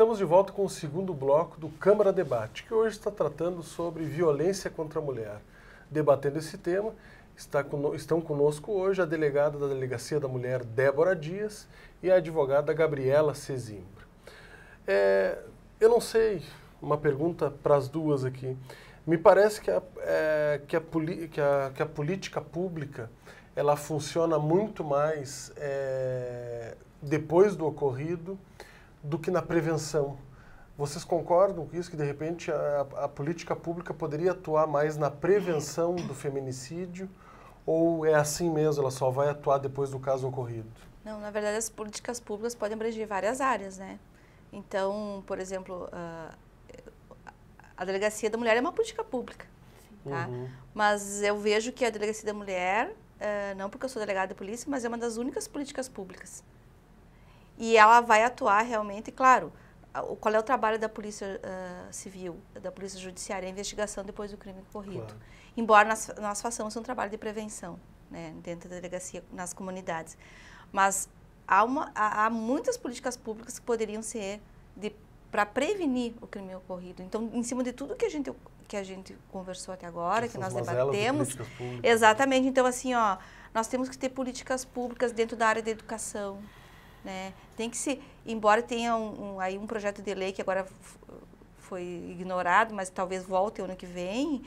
Estamos de volta com o segundo bloco do Câmara Debate, que hoje está tratando sobre violência contra a mulher. Debatendo esse tema, está con estão conosco hoje a delegada da Delegacia da Mulher, Débora Dias, e a advogada Gabriela Cezimbra. É, eu não sei, uma pergunta para as duas aqui. Me parece que a, é, que, a que, a, que a, política pública ela funciona muito mais é, depois do ocorrido do que na prevenção. Vocês concordam com isso, que de repente a, a política pública poderia atuar mais na prevenção do feminicídio? Ou é assim mesmo, ela só vai atuar depois do caso ocorrido? Não, na verdade as políticas públicas podem abranger várias áreas, né? Então, por exemplo, a, a Delegacia da Mulher é uma política pública, tá? Uhum. Mas eu vejo que a Delegacia da Mulher, eh, não porque eu sou delegada de polícia, mas é uma das únicas políticas públicas e ela vai atuar realmente, claro, qual é o trabalho da polícia uh, civil, da polícia judiciária, a investigação depois do crime ocorrido. Claro. Embora nós, nós, façamos um trabalho de prevenção né, dentro da delegacia, nas comunidades. Mas há, uma, há, há muitas políticas públicas que poderiam ser para prevenir o crime ocorrido. Então, em cima de tudo que a gente que a gente conversou até agora, Essas que nós debatemos, né? exatamente. Então, assim, ó, nós temos que ter políticas públicas dentro da área da educação, né? Tem que se, embora tenha um, um, aí um projeto de lei que agora foi ignorado, mas talvez volte ano que vem,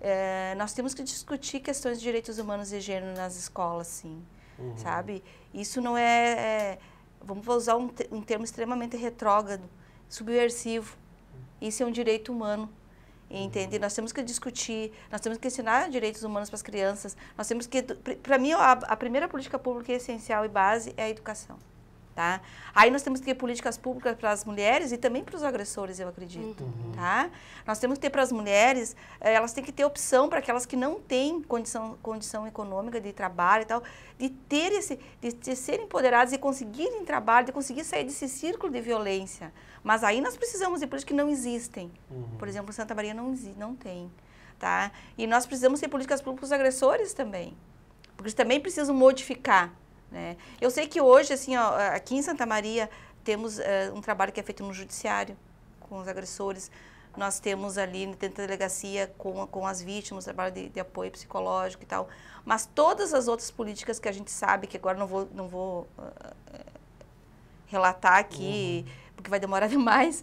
é, nós temos que discutir questões de direitos humanos e gênero nas escolas, sim, uhum. sabe? Isso não é, é vamos usar um, um, termo extremamente retrógrado, subversivo. Isso é um direito humano, entende? Uhum. Nós temos que discutir, nós temos que ensinar direitos humanos para as crianças, nós temos que, para mim, a, a primeira política pública essencial e base é a educação tá? Aí nós temos que ter políticas públicas para as mulheres e também para os agressores, eu acredito, uhum. tá? Nós temos que ter para as mulheres, eh, elas têm que ter opção para aquelas que não têm condição, condição econômica de trabalho e tal, de ter esse, de, de serem empoderadas e conseguirem trabalho, de conseguir sair desse círculo de violência. Mas aí nós precisamos de políticas que não existem. Uhum. Por exemplo, Santa Maria não, não tem, tá? E nós precisamos ter políticas públicas para os agressores também, porque eles também precisam modificar, né? Eu sei que hoje, assim, ó, aqui em Santa Maria, temos uh, um trabalho que é feito no judiciário, com os agressores. Nós temos ali dentro da delegacia com, com as vítimas, trabalho de, de, apoio psicológico e tal. Mas todas as outras políticas que a gente sabe, que agora não vou, não vou uh, relatar aqui, uhum. porque vai demorar <laughs> demais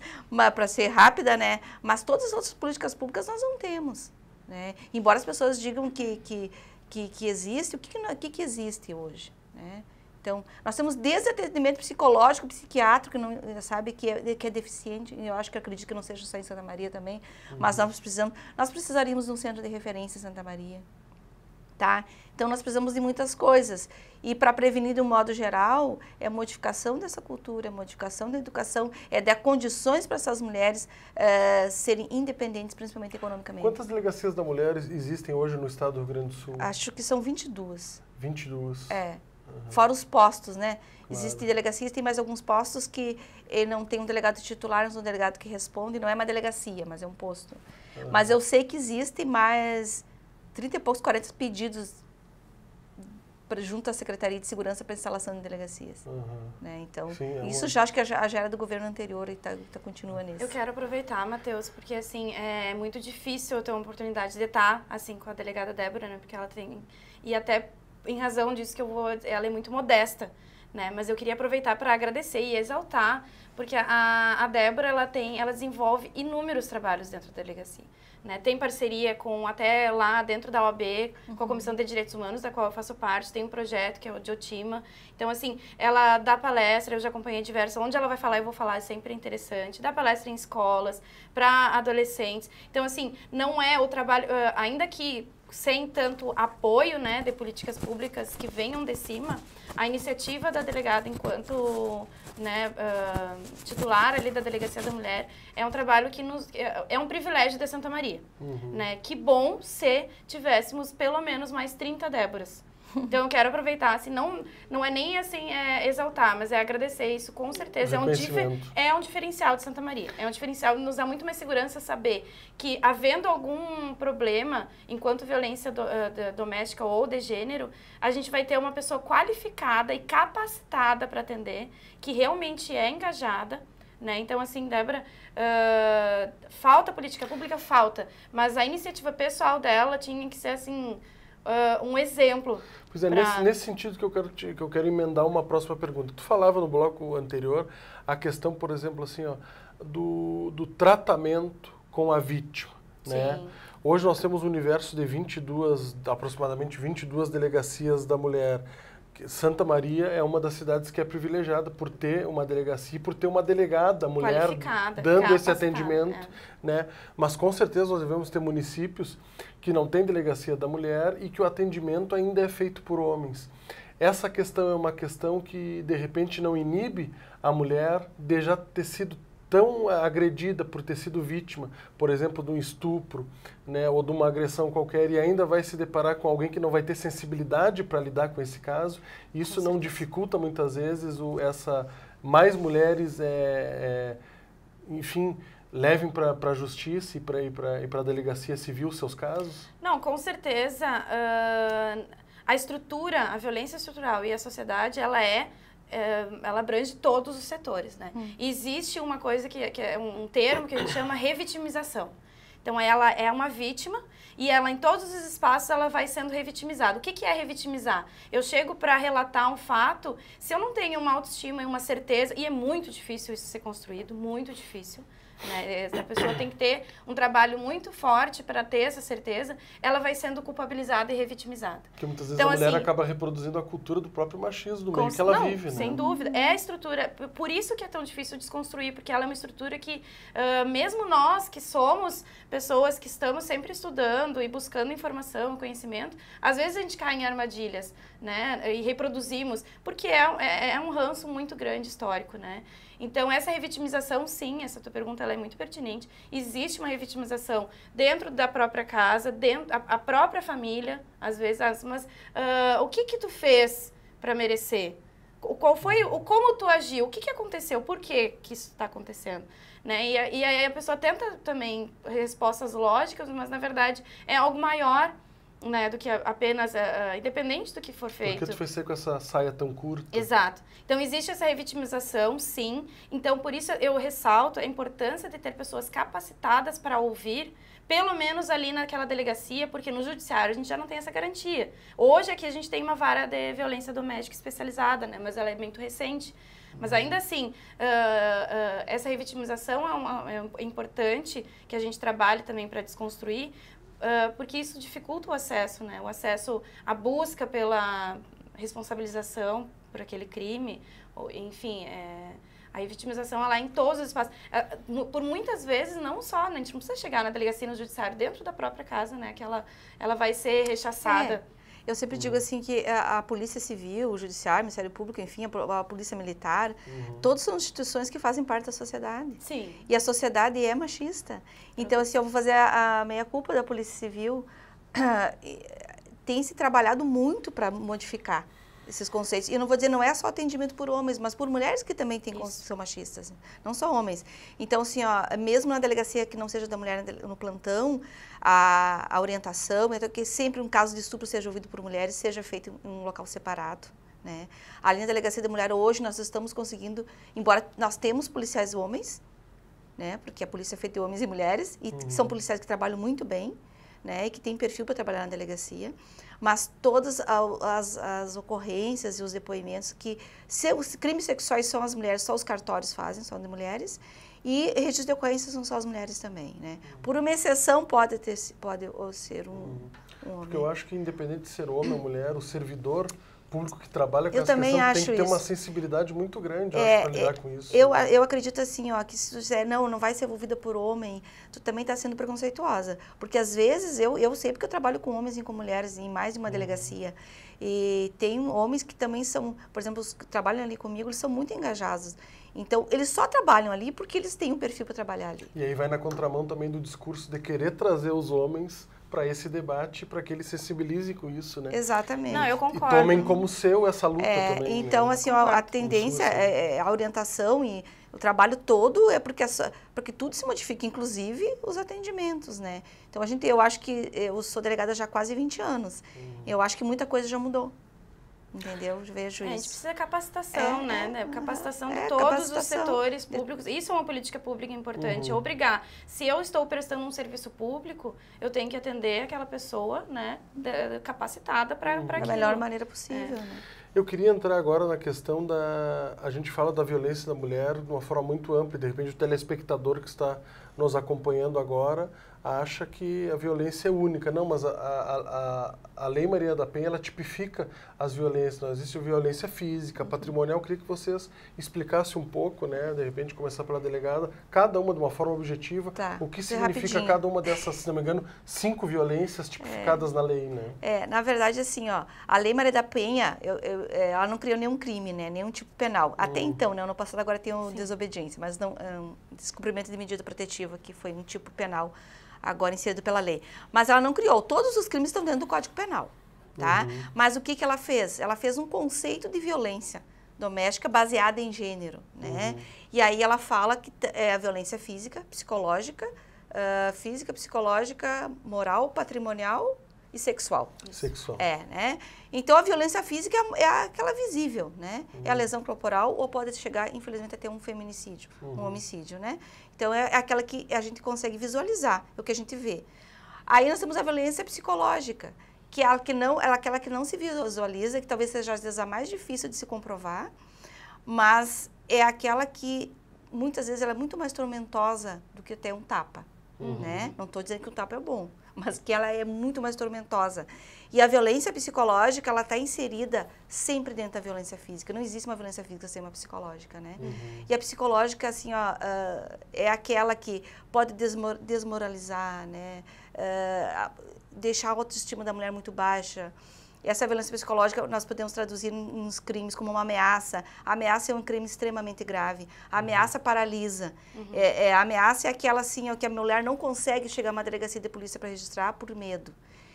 para ser rápida, né? Mas todas as outras políticas públicas nós não temos. Né? Embora as pessoas digam que, que, que, que existe, o que, que, que existe hoje? Né? Então, nós temos desde atendimento psicológico, psiquiátrico, que não sabe que é, que é deficiente, e eu acho que acredito que não seja só em Santa Maria também, uhum. mas nós precisamos, nós precisaríamos de um centro de referência em Santa Maria. Tá? Então nós precisamos de muitas coisas. E para prevenir de um modo geral, é modificação dessa cultura, é modificação da educação, é dar condições para essas mulheres uh, serem independentes, principalmente economicamente. Quantas delegacias da mulher existem hoje no estado do Rio Grande do Sul? Acho que são 22. 22. É. Uhum. Fora os postos, né? Claro. Existem delegacias, tem mais alguns postos que ele não tem um delegado titular, mas um delegado que responde. Não é uma delegacia, mas é um posto. Uhum. Mas eu sei que existem mais 30 e poucos, 40 pedidos junto à Secretaria de Segurança para instalação de delegacias. Uhum. Né? Então, Sim, é isso já acho que a, é já era do governo anterior e tá, tá continua nisso. Eu quero aproveitar, Matheus, porque assim, é muito difícil eu ter uma oportunidade de estar assim com a delegada Débora, né? Porque ela tem... E até em razão disso que eu vou, ela é muito modesta, né? Mas eu queria aproveitar para agradecer e exaltar, porque a, a Débora, ela tem, ela desenvolve inúmeros trabalhos dentro da delegacia, né? Tem parceria com até lá dentro da OAB, com a uhum. Comissão de Direitos Humanos, da qual eu faço parte, tem um projeto que é o de Otima. Então assim, ela dá palestra, eu já acompanhei diversas, onde ela vai falar, eu vou falar, é sempre interessante. Dá palestra em escolas, para adolescentes. Então assim, não é o trabalho, ainda que sem tanto apoio né, de políticas públicas que venham de cima, a iniciativa da delegada enquanto né, uh, titular ali da Delegacia da Mulher é um trabalho que nos, é, é um privilégio da Santa Maria. Uhum. Né? Que bom se tivéssemos pelo menos mais 30 Déboras então eu quero aproveitar, assim, não, não é nem assim é, exaltar, mas é agradecer isso, com certeza. É um, é um diferencial de Santa Maria. É um diferencial, nos dá muito mais segurança saber que, havendo algum problema, enquanto violência do, uh, doméstica ou de gênero, a gente vai ter uma pessoa qualificada e capacitada para atender, que realmente é engajada. Né? Então, assim, Débora, uh, falta política pública, falta. Mas a iniciativa pessoal dela tinha que ser, assim, uh, um exemplo. Pois é, pra... nesse, nesse, sentido que eu, quero te, que eu quero emendar uma próxima pergunta. Tu falava no bloco anterior a questão, por exemplo, assim, ó, do, do tratamento com a vítima, né? Hoje nós temos um universo de 22, aproximadamente 22 delegacias da mulher. Santa Maria é uma das cidades que é privilegiada por ter uma delegacia, por ter uma delegada mulher dando esse atendimento, é. né? Mas com certeza nós devemos ter municípios que não têm delegacia da mulher e que o atendimento ainda é feito por homens. Essa questão é uma questão que de repente não inibe a mulher de já ter sido tão eh, agredida por ter sido vítima, por exemplo, de um estupro, né, ou de uma agressão qualquer, e ainda vai se deparar com alguém que não vai ter sensibilidade para lidar com esse caso, isso não dificulta muitas vezes o, essa mais mulheres, é, é enfim, levem para a justiça e para a delegacia civil seus casos? Não, com certeza. Uh, a estrutura, a violência estrutural e a sociedade, ela é eh, ela abrange todos os setores, né? Hum. Existe uma coisa que, é, que é um termo que a gente chama revitimização. Então ela é uma vítima e ela em todos os espaços ela vai sendo revitimizada. O que, que é revitimizar? Eu chego para relatar um fato, se eu não tenho uma autoestima e uma certeza, e é muito difícil isso ser construído, muito difícil. Né? A pessoa tem que ter um trabalho muito forte para ter essa certeza. Ela vai sendo culpabilizada e revitimizada. Porque muitas vezes então, a mulher assim, acaba reproduzindo a cultura do próprio machismo, do meio que ela não, vive. Né? Sem dúvida. É a estrutura. Por isso que é tão difícil desconstruir, porque ela é uma estrutura que, uh, mesmo nós que somos pessoas que estamos sempre estudando e buscando informação, conhecimento, às vezes a gente cai em armadilhas né? e reproduzimos, porque é, é, é um ranço muito grande histórico. Né? Então, essa revitimização, sim, essa tua pergunta ela é muito pertinente. Existe uma revitimização dentro da própria casa, dentro a, a própria família, às vezes, mas uh, o que que tu fez para merecer? qual foi o como tu agiu, o que, que aconteceu, por que, que isso está acontecendo. Né? E, e, aí a pessoa tenta também respostas lógicas, mas na verdade é algo maior né, do que apenas, uh, independente do que for feito. Por que tu foi ser com essa saia tão curta? Exato. Então, existe essa revitimização, sim. Então, por isso eu ressalto a importância de ter pessoas capacitadas para ouvir, pelo menos ali naquela delegacia, porque no judiciário a gente já não tem essa garantia. Hoje aqui a gente tem uma vara de violência doméstica especializada, né, mas ela é muito recente. Mas uhum. ainda assim, uh, uh, essa revitimização é, uma, é, é, importante que a gente trabalhe também para desconstruir, ah, porque isso dificulta o acesso, né? O acesso à busca pela responsabilização por aquele crime, ou, enfim, é, a vitimização lá é em todos os espaços. É, no, por muitas vezes, não só, né? a gente não precisa chegar na delegacia no judiciário, dentro da própria casa, né? Que ela, ela vai ser rechaçada. É. Eu sempre uhum. digo assim que a, eh, a, Polícia Civil, o Judiciário, o Ministério Público, enfim, a, a Polícia Militar, uhum. são instituições que fazem parte da sociedade. Sim. E a sociedade é machista. Uhum. Então, assim, eu vou fazer a, a meia-culpa da Polícia Civil. <clears throat> Eh, tem se trabalhado muito para modificar esses conceitos. E eu não vou dizer, não é só atendimento por homens, mas por mulheres que também têm, são machistas, né? não só homens. Então, assim, ó, mesmo na delegacia que não seja da mulher no plantão, a, a orientação é que sempre um caso de estupro seja ouvido por mulheres, seja feito em um local separado. Né? Ali na Delegacia da Mulher, hoje, nós estamos conseguindo, embora nós temos policiais homens, né? porque a polícia é feita de homens e mulheres, e uhum. são policiais que trabalham muito bem, né? e que têm perfil para trabalhar na delegacia, mas todas as, as ocorrências e os depoimentos que se, os crimes sexuais são as mulheres, só os cartórios fazem, são de mulheres, e registro de ocorrências são só as mulheres também, né? Por uma exceção pode, ter, pode ser um, uhum. um homem. Porque eu acho que independente de ser homem ou mulher, o servidor público que trabalha com eu essa também questão acho tem que ter isso. uma sensibilidade muito grande é, para lidar é, com isso. Eu, né? eu acredito assim, ó, que se tu disser, não, não vai ser envolvida por homem, tu também está sendo preconceituosa. Porque às vezes, eu, eu sei porque eu trabalho com homens e com mulheres em mais de uma hum. delegacia. E tem homens que também são, por exemplo, os que trabalham ali comigo, eles são muito engajados. Então, eles só trabalham ali porque eles têm um perfil para trabalhar ali. E aí vai na contramão também do discurso de querer trazer os homens para esse debate, para que ele sensibilize com isso, né? Exatamente. Não, eu concordo. E tomem como seu essa luta é, também. Né? Então, né? assim, a, a, tendência, é, é, a orientação e o trabalho todo é porque, essa, porque tudo se modifica, inclusive os atendimentos, né? Então, a gente, eu acho que, eu sou delegada já há quase 20 anos, uhum. eu acho que muita coisa já mudou. Entendeu? Eu vejo é, isso. A gente precisa de capacitação, é, né? É, capacitação de é, todos capacitação. os setores públicos. Isso é uma política pública importante. Uhum. Obrigar. Se eu estou prestando um serviço público, eu tenho que atender aquela pessoa, né? Capacitada para uhum. aquilo. Da melhor maneira possível, é. né? Eu queria entrar agora na questão da. A gente fala da violência da mulher de uma forma muito ampla, e de repente o telespectador que está nos acompanhando agora acha que a violência é única. Não, mas a, a, a, a Lei Maria da Penha ela tipifica as violências, não existe violência física, patrimonial. Eu queria que vocês explicassem um pouco, né, de repente começar pela delegada, cada uma de uma forma objetiva, tá, o que significa rapidinho. cada uma dessas, se não me engano, cinco violências tipificadas é, na lei, né? É, na verdade, assim, ó, a Lei Maria da Penha, eu, eu, é, ela não criou nenhum crime, né, nenhum tipo penal. Até hum. então, né, ano passado agora tem o Sim. desobediência, mas não, é um, descumprimento de medida protetiva, que foi um tipo penal agora inserido pela lei. Mas ela não criou, todos os crimes estão dentro do Código Penal tá? Uhum. Mas o que, que ela fez? Ela fez um conceito de violência doméstica baseada em gênero, né? Uhum. E aí ela fala que é a violência física, psicológica, uh, física, psicológica, moral, patrimonial e sexual. Sexual. É, né? Então a violência física é, é aquela visível, né? Uhum. É a uhum. lesão corporal ou pode chegar, infelizmente, até um feminicídio, um uhum. homicídio, né? Então é, é aquela que a gente consegue visualizar, é o que a gente vê. Aí nós temos a violência psicológica, que é que não, é aquela que não se visualiza, que talvez seja às vezes a mais difícil de se comprovar, mas é aquela que muitas vezes ela é muito mais tormentosa do que até um tapa, uhum. né? Não estou dizendo que o tapa é bom, mas que ela é muito mais tormentosa. E a violência psicológica, ela está inserida sempre dentro da violência física. Não existe uma violência física sem uma psicológica, né? Uhum. E a psicológica, assim, ó, uh, é aquela que pode desmor desmoralizar, né? Uh, deixar a autoestima da mulher muito baixa. Essa violência psicológica nós podemos traduzir nos crimes como uma ameaça. A ameaça é um crime extremamente grave. A ameaça paralisa. Uhum. É, é, a ameaça é aquela assim, é que a mulher não consegue chegar a uma delegacia de polícia para registrar por medo.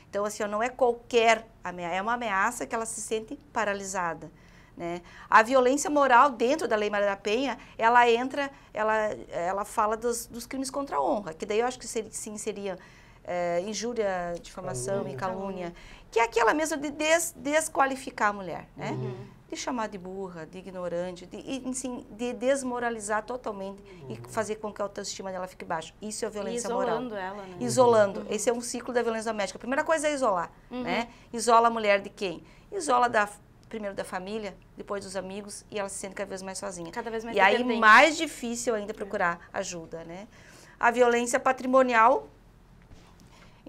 Então, assim, não é qualquer ameaça, é uma ameaça que ela se sente paralisada. Né? A violência moral dentro da Lei Maria da Penha, ela entra, ela, ela fala dos, dos crimes contra a honra, que daí eu acho que seria, sim seria é, injúria, difamação calúnia. e calúnia, que é aquela mesma de des, desqualificar a mulher, né? Uhum. De chamar de burra, de ignorante, de, assim, de desmoralizar totalmente uhum. e fazer com que a autoestima dela fique baixa. Isso é violência isolando moral. Isolando ela, né? Isolando. Uhum. Esse é um ciclo da violência doméstica. A primeira coisa é isolar, uhum. né? Isola a mulher de quem? Isola da primeiro da família, depois dos amigos, e ela se sente cada vez mais sozinha. Cada vez mais E aí, mais difícil ainda procurar ajuda, né? A violência patrimonial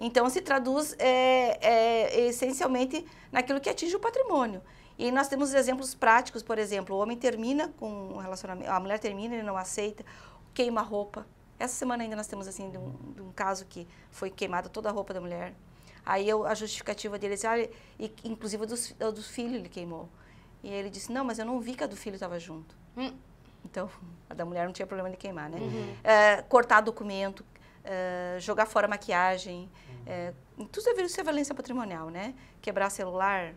então, se traduz é, é, essencialmente naquilo que atinge o patrimônio. E nós temos exemplos práticos, por exemplo, o homem termina com um relacionamento, a mulher termina, ele não aceita, queima a roupa. Essa semana ainda nós temos assim de um, de um caso que foi queimada toda a roupa da mulher. Aí eu, a justificativa dele disse, é assim, olha, inclusive a dos, filhos ele queimou. E ele disse, não, mas eu não vi que a do filho estava junto. Hum. Então, <laughs> a da mulher não tinha problema de queimar, né? Uhum. É, cortar documento, é, jogar fora maquiagem, é, tudo é isso é violência patrimonial, né? Quebrar celular,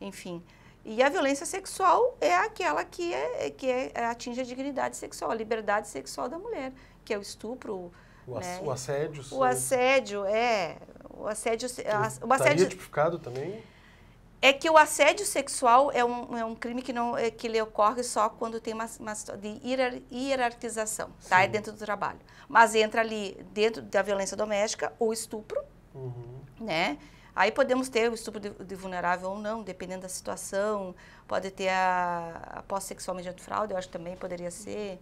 enfim. E a violência sexual é aquela que, é, que é, é atinge a dignidade sexual, a liberdade sexual da mulher, que é o estupro. O, né? o assédio. O assédio, é. O assédio. o assédio tipificado também? É que o assédio sexual é um, é um crime que, não, é, que ele ocorre só quando tem uma, uma de hierarquização, tá? É dentro do trabalho. Mas entra ali, dentro da violência doméstica, o estupro, Uhum. Né? Aí podemos ter o estupro de, de, vulnerável ou não, dependendo da situação. Pode ter a, a pós-sexual mediante fraude, eu acho que também poderia ser.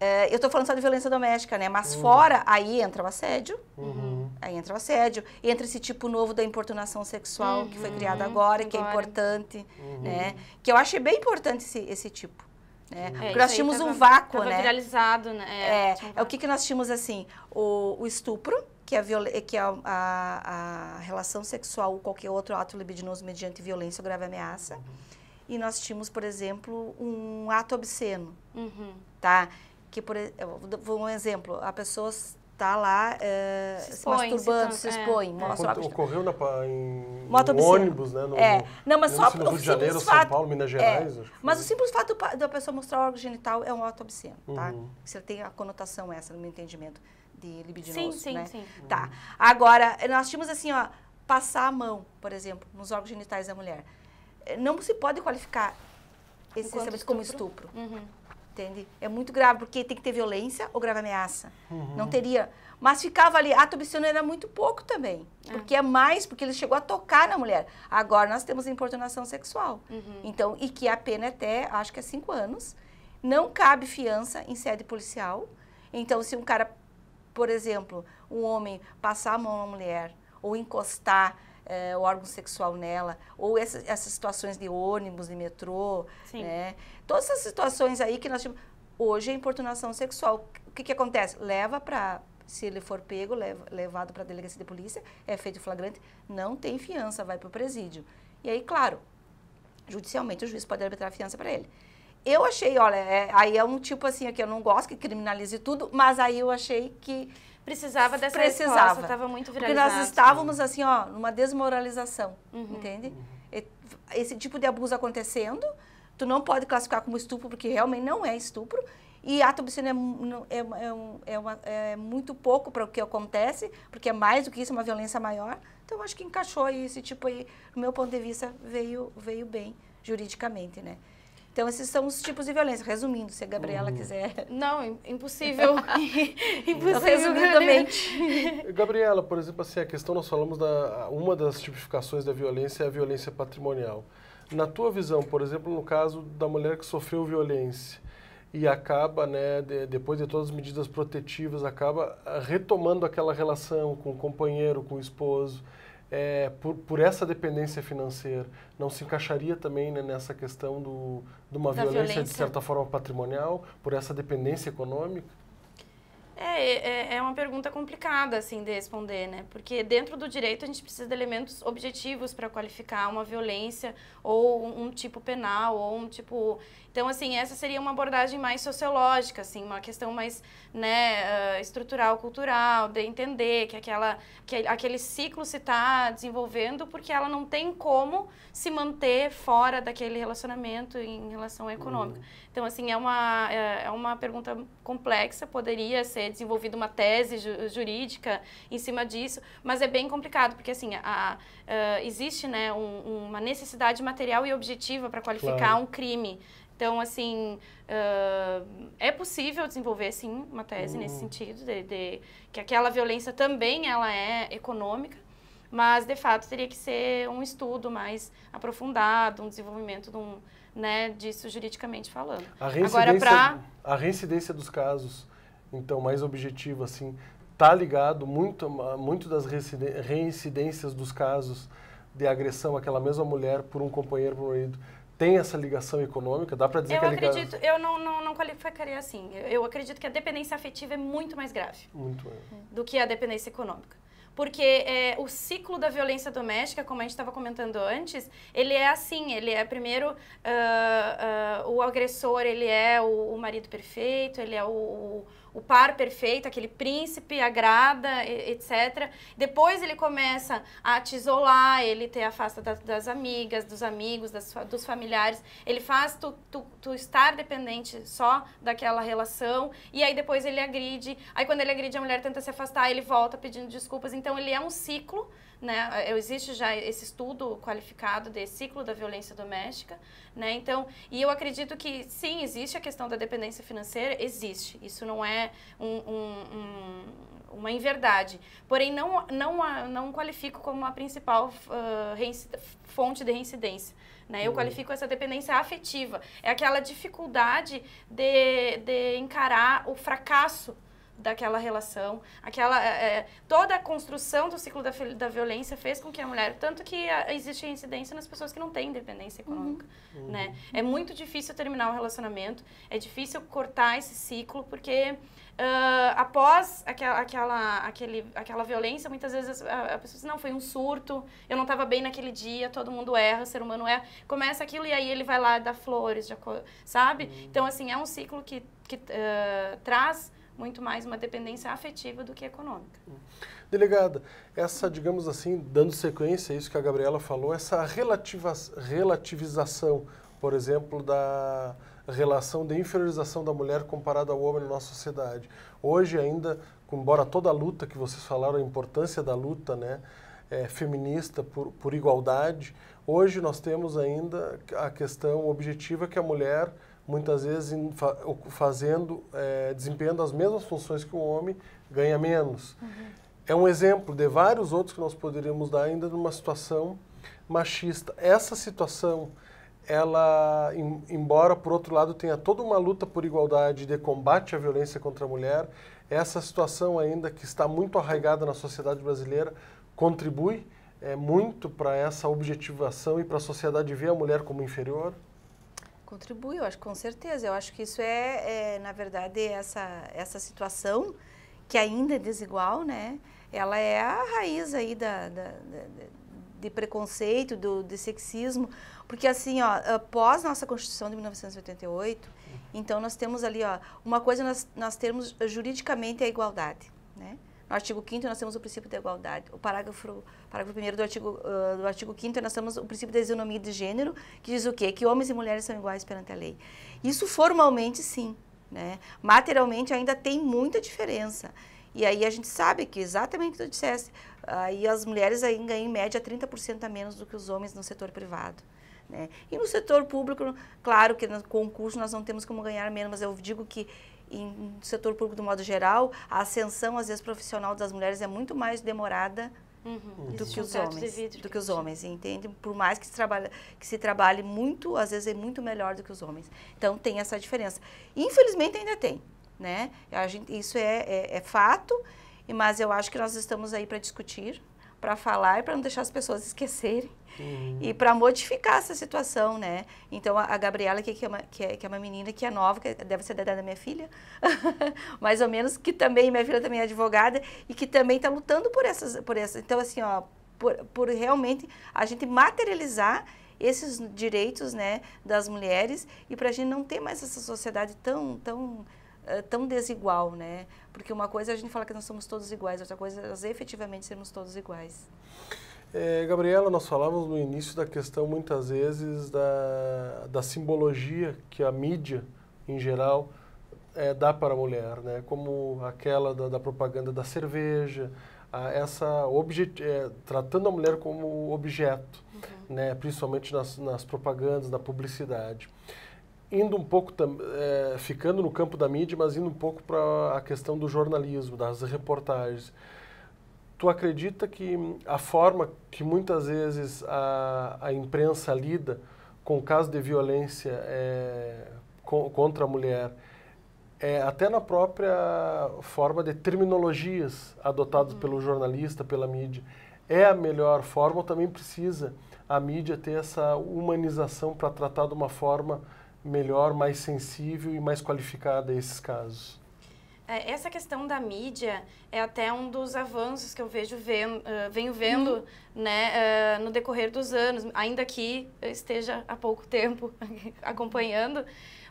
É, eu estou falando só de violência doméstica, né? Mas uhum. fora, aí entra o assédio. Uhum. Aí entra o assédio. Entra esse tipo novo da importunação sexual uhum. que foi uhum. criado agora, agora, que é importante, uhum. né? Que eu achei bem importante esse, esse tipo. Né? É, Porque nós é, tínhamos tava, um vácuo, né? viralizado, né? É, é, um vácuo. é, o que, que nós tínhamos, assim, o, o estupro, que, a, que a, a, a, relação sexual ou qualquer outro ato libidinoso mediante violência ou grave ameaça. E nós tínhamos, por exemplo, um ato obsceno, uhum. tá? Que, por vou um exemplo, a pessoa está lá é, se, expõe, se, masturbando, se, se expõe. É. Mostra, Quando, ocorreu na, em um ônibus, né? No, é. Não, mas só no Rio de Janeiro, fato, São Paulo, Minas é, Gerais. É. Mas o simples fato da pessoa mostrar o órgão genital é um ato obsceno, tá? uhum. tá? Você tem a conotação essa no meu entendimento de libidinoso, sim, sim, né? Sim, sim, Tá. Agora, nós tínhamos assim, ó, passar a mão, por exemplo, nos órgãos genitais da mulher. Eh, não se pode qualificar esse estupro? como estupro. Uhum. Entende? É muito grave, porque tem que ter violência ou grave ameaça. Uhum. Não teria. Mas ficava ali, a ah, tubicina era muito pouco também. É. Porque é mais, porque ele chegou a tocar na mulher. Agora nós temos a importunação sexual. Uhum. Então, e que a pena é até, acho que é cinco anos. Não cabe fiança em sede policial. Então, se um cara por exemplo, um homem passar a mão na mulher ou encostar é, o órgão sexual nela, ou essa, essas situações de ônibus, de metrô, Sim. né? Todas essas situações aí que nós tivemos. Hoje é importunação sexual. O que, que acontece? Leva para se ele for pego, lev levado para a delegacia de polícia, é feito flagrante, não tem fiança, vai para o presídio. E aí, claro, judicialmente o juiz pode arbitrar a fiança para ele eu achei, olha, é, aí é um tipo assim que eu não gosto, que criminalize tudo, mas aí eu achei que precisava dessa precisava. estava muito viralizado. Porque nós estávamos assim, ó, numa desmoralização, uhum. entende? Esse tipo de abuso acontecendo, tu não pode classificar como estupro, porque realmente não é estupro, e ato obsceno é, é, é, é, uma, é, muito pouco para o que acontece, porque é mais do que isso, é uma violência maior. Então, acho que encaixou aí, esse tipo aí, do meu ponto de vista, veio, veio bem juridicamente, né? Então, esses são os tipos de violência. Resumindo, se a Gabriela uhum. quiser. Não, impossível. <laughs> <laughs> impossível. Resumidamente. Né? Gabriela, por exemplo, assim, a questão nós falamos da. Uma das tipificações da violência é a violência patrimonial. Na tua visão, por exemplo, no caso da mulher que sofreu violência e acaba, né, de, depois de todas as medidas protetivas, acaba ah, retomando aquela relação com o companheiro, com o esposo é, por, por, essa dependência financeira, não se encaixaria também né, nessa questão do, de uma violência, violência, de certa forma, patrimonial, por essa dependência econômica? É, é, é, uma pergunta complicada, assim, de responder, né? Porque dentro do direito a gente precisa de elementos objetivos para qualificar uma violência ou um, um, tipo penal ou um tipo... Então, assim, essa seria uma abordagem mais sociológica, assim, uma questão mais, né, ah, estrutural, cultural, de entender que, aquela, que aquele ciclo se está desenvolvendo porque ela não tem como se manter fora daquele relacionamento em relação hum. econômica. Uhum. Então, assim, é uma, é, é uma pergunta complexa, poderia ser desenvolvida uma tese jurídica em cima disso, mas é bem complicado, porque, assim, a, a, eh, existe né, um, uma necessidade material e objetiva para qualificar claro. um crime. Então, assim, uh, é possível desenvolver, sim, uma tese uhum. nesse sentido, de, de, que aquela violência também ela é econômica, mas, de fato, teria que ser um estudo mais aprofundado, um desenvolvimento de um né, disso juridicamente falando. A reincidência, Agora, para a reincidência dos casos, então, mais objetiva, assim, tá ligado muito, muito das reincidências dos casos de agressão àquela mesma mulher por um companheiro, por um marido, tem essa ligação econômica? Dá para dizer eu que é ligado? acredito, Eu não, não, não qualificaria assim. Eu, eu, acredito que a dependência afetiva é muito mais grave muito é. do que a dependência econômica porque é, o ciclo da violência doméstica, como a gente estava comentando antes, ele é assim, ele é primeiro uh, uh, o agressor, ele é o, o marido perfeito, ele é o, o o par perfeito, aquele príncipe, agrada, etc. Depois ele começa a te isolar, ele te afasta das, das amigas, dos amigos, das, dos familiares. Ele faz tu, tu, tu estar dependente só daquela relação. E aí depois ele agride. Aí quando ele agride, a mulher tenta se afastar, ele volta pedindo desculpas. Então ele é um ciclo né? É, existe já esse estudo qualificado de ciclo da violência doméstica, né? Então, e eu acredito que sim, existe a questão da dependência financeira, existe. Isso não é um, um, um, uma inverdade. Porém, não, não, não qualifico como a principal uh, fonte de reincidência. Né? Eu uhum. qualifico essa dependência afetiva. É aquela dificuldade de, de encarar o fracasso daquela relação, aquela é, é, toda a construção do ciclo da, da violência fez com que a mulher, tanto que a, existe incidência nas pessoas que não têm dependência uhum. econômica, uhum. né? É muito difícil terminar um relacionamento, é difícil cortar esse ciclo porque uh, após aquela, aquela, aquele, aquela violência, muitas vezes a, a pessoa diz, não, foi um surto, eu não estava bem naquele dia, todo mundo erra, o ser humano erra, começa aquilo e aí ele vai lá dar flores, sabe? Uhum. Então, assim, é um ciclo que, que uh, traz muito mais uma dependência afetiva do que econômica. Hum. Delegada, essa, digamos assim, dando sequência a isso que a Gabriela falou, essa relativização, por exemplo, da relação de inferiorização da mulher comparada ao homem na nossa sociedade. Hoje ainda, embora toda a luta que vocês falaram, a importância da luta, né, é, feminista por, por igualdade, hoje nós temos ainda a questão objetiva que a mulher muitas vezes fazendo, é, desempenhando as mesmas funções que o homem, ganha menos. Uhum. É um exemplo de vários outros que nós poderíamos dar ainda numa situação machista. Essa situação, ela, em, embora por outro lado tenha toda uma luta por igualdade de combate à violência contra a mulher, essa situação ainda que está muito arraigada na sociedade brasileira contribui é, muito para essa objetivação e para a sociedade ver a mulher como inferior. Contribui, eu acho, com certeza. Eu acho que isso é, é na verdade, essa, essa situação que ainda é desigual, né? Ela é a raiz aí da, da, da de preconceito, do, de sexismo, porque assim, ó, após ah, nossa Constituição de 1988, então nós temos ali, ó, uma coisa nós, nós temos juridicamente a igualdade, né? artigo 5 nós temos o princípio da igualdade. O parágrafo, parágrafo 1 do artigo, uh, do artigo 5 nós temos o princípio da isonomia de gênero, que diz o quê? Que homens e mulheres são iguais perante a lei. Isso formalmente, sim. Né? Materialmente ainda tem muita diferença. E aí a gente sabe que exatamente o que tu disseste, aí as mulheres ainda ganham em média 30% a menos do que os homens no setor privado. Né? E no setor público, claro que no concurso nós não temos como ganhar menos, mas eu digo que em, no setor público do modo geral, a ascensão, às vezes, profissional das mulheres é muito mais demorada Uhum. do uhum. que os homens, do que, os homens, entende? Por mais que se trabalhe, que se trabalhe muito, às vezes é muito melhor do que os homens. Então tem essa diferença. Infelizmente ainda tem, né? A gente, isso é, é, é fato, mas eu acho que nós estamos aí para discutir, para falar e para não deixar as pessoas <laughs> esquecerem Uhum. E para modificar essa situação, né? Então, a, Gabriela, que, que, é uma, que, é, que é uma menina que é nova, que deve ser da idade da minha filha, <laughs> mais ou menos, que também, minha filha também é advogada e que também está lutando por essas, por essas. Então, assim, ó, por, por realmente a gente materializar esses direitos né, das mulheres e para a gente não ter mais essa sociedade tão, tão, eh, tão desigual, né? Porque uma coisa a gente fala que nós somos todos iguais, outra coisa nós efetivamente sermos todos iguais. É, Gabriela, nós falávamos no início da questão, muitas vezes, da, da simbologia que a mídia, em geral, é, dá para a mulher, né? como aquela da, da propaganda da cerveja, a, essa é, tratando a mulher como objeto, uhum. né? principalmente nas, nas propagandas, na publicidade. Indo um pouco, tam, é, ficando no campo da mídia, mas indo um pouco para a questão do jornalismo, das reportagens Tu acredita que a forma que muitas vezes a, a imprensa lida com o caso de violência é, contra a mulher, é, até na própria forma de terminologias adotadas uhum. pelo jornalista, pela mídia, é a melhor forma ou também precisa a mídia ter essa humanização para tratar de uma forma melhor, mais sensível e mais qualificada esses casos? É, essa questão da mídia é até um dos avanços que eu vejo uh, venho vendo uhum. né, uh, no decorrer dos anos, ainda que eu esteja há pouco <laughs> tempo <laughs> acompanhando,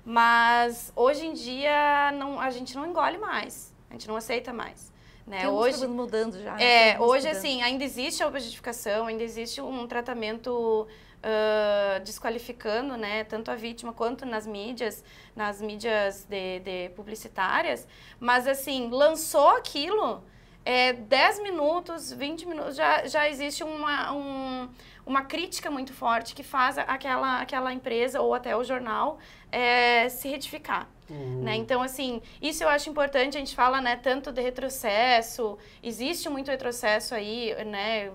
mas hoje em dia não, a gente não engole mais, a gente não aceita mais. Né? Estamos hoje mudando já. Né? É, hoje mudando. assim, ainda existe a objetificação, ainda existe um tratamento uh, desqualificando, né, tanto a vítima quanto nas mídias, nas mídias de, de publicitárias, mas assim, lançou aquilo, é, 10 minutos, 20 minutos, já, já existe uma, um, uma crítica muito forte que faz aquela, aquela empresa ou até o jornal é, se retificar. Né? Uhum. Né? Então, assim, isso eu acho importante. A gente fala né, tanto de retrocesso, existe muito retrocesso aí né,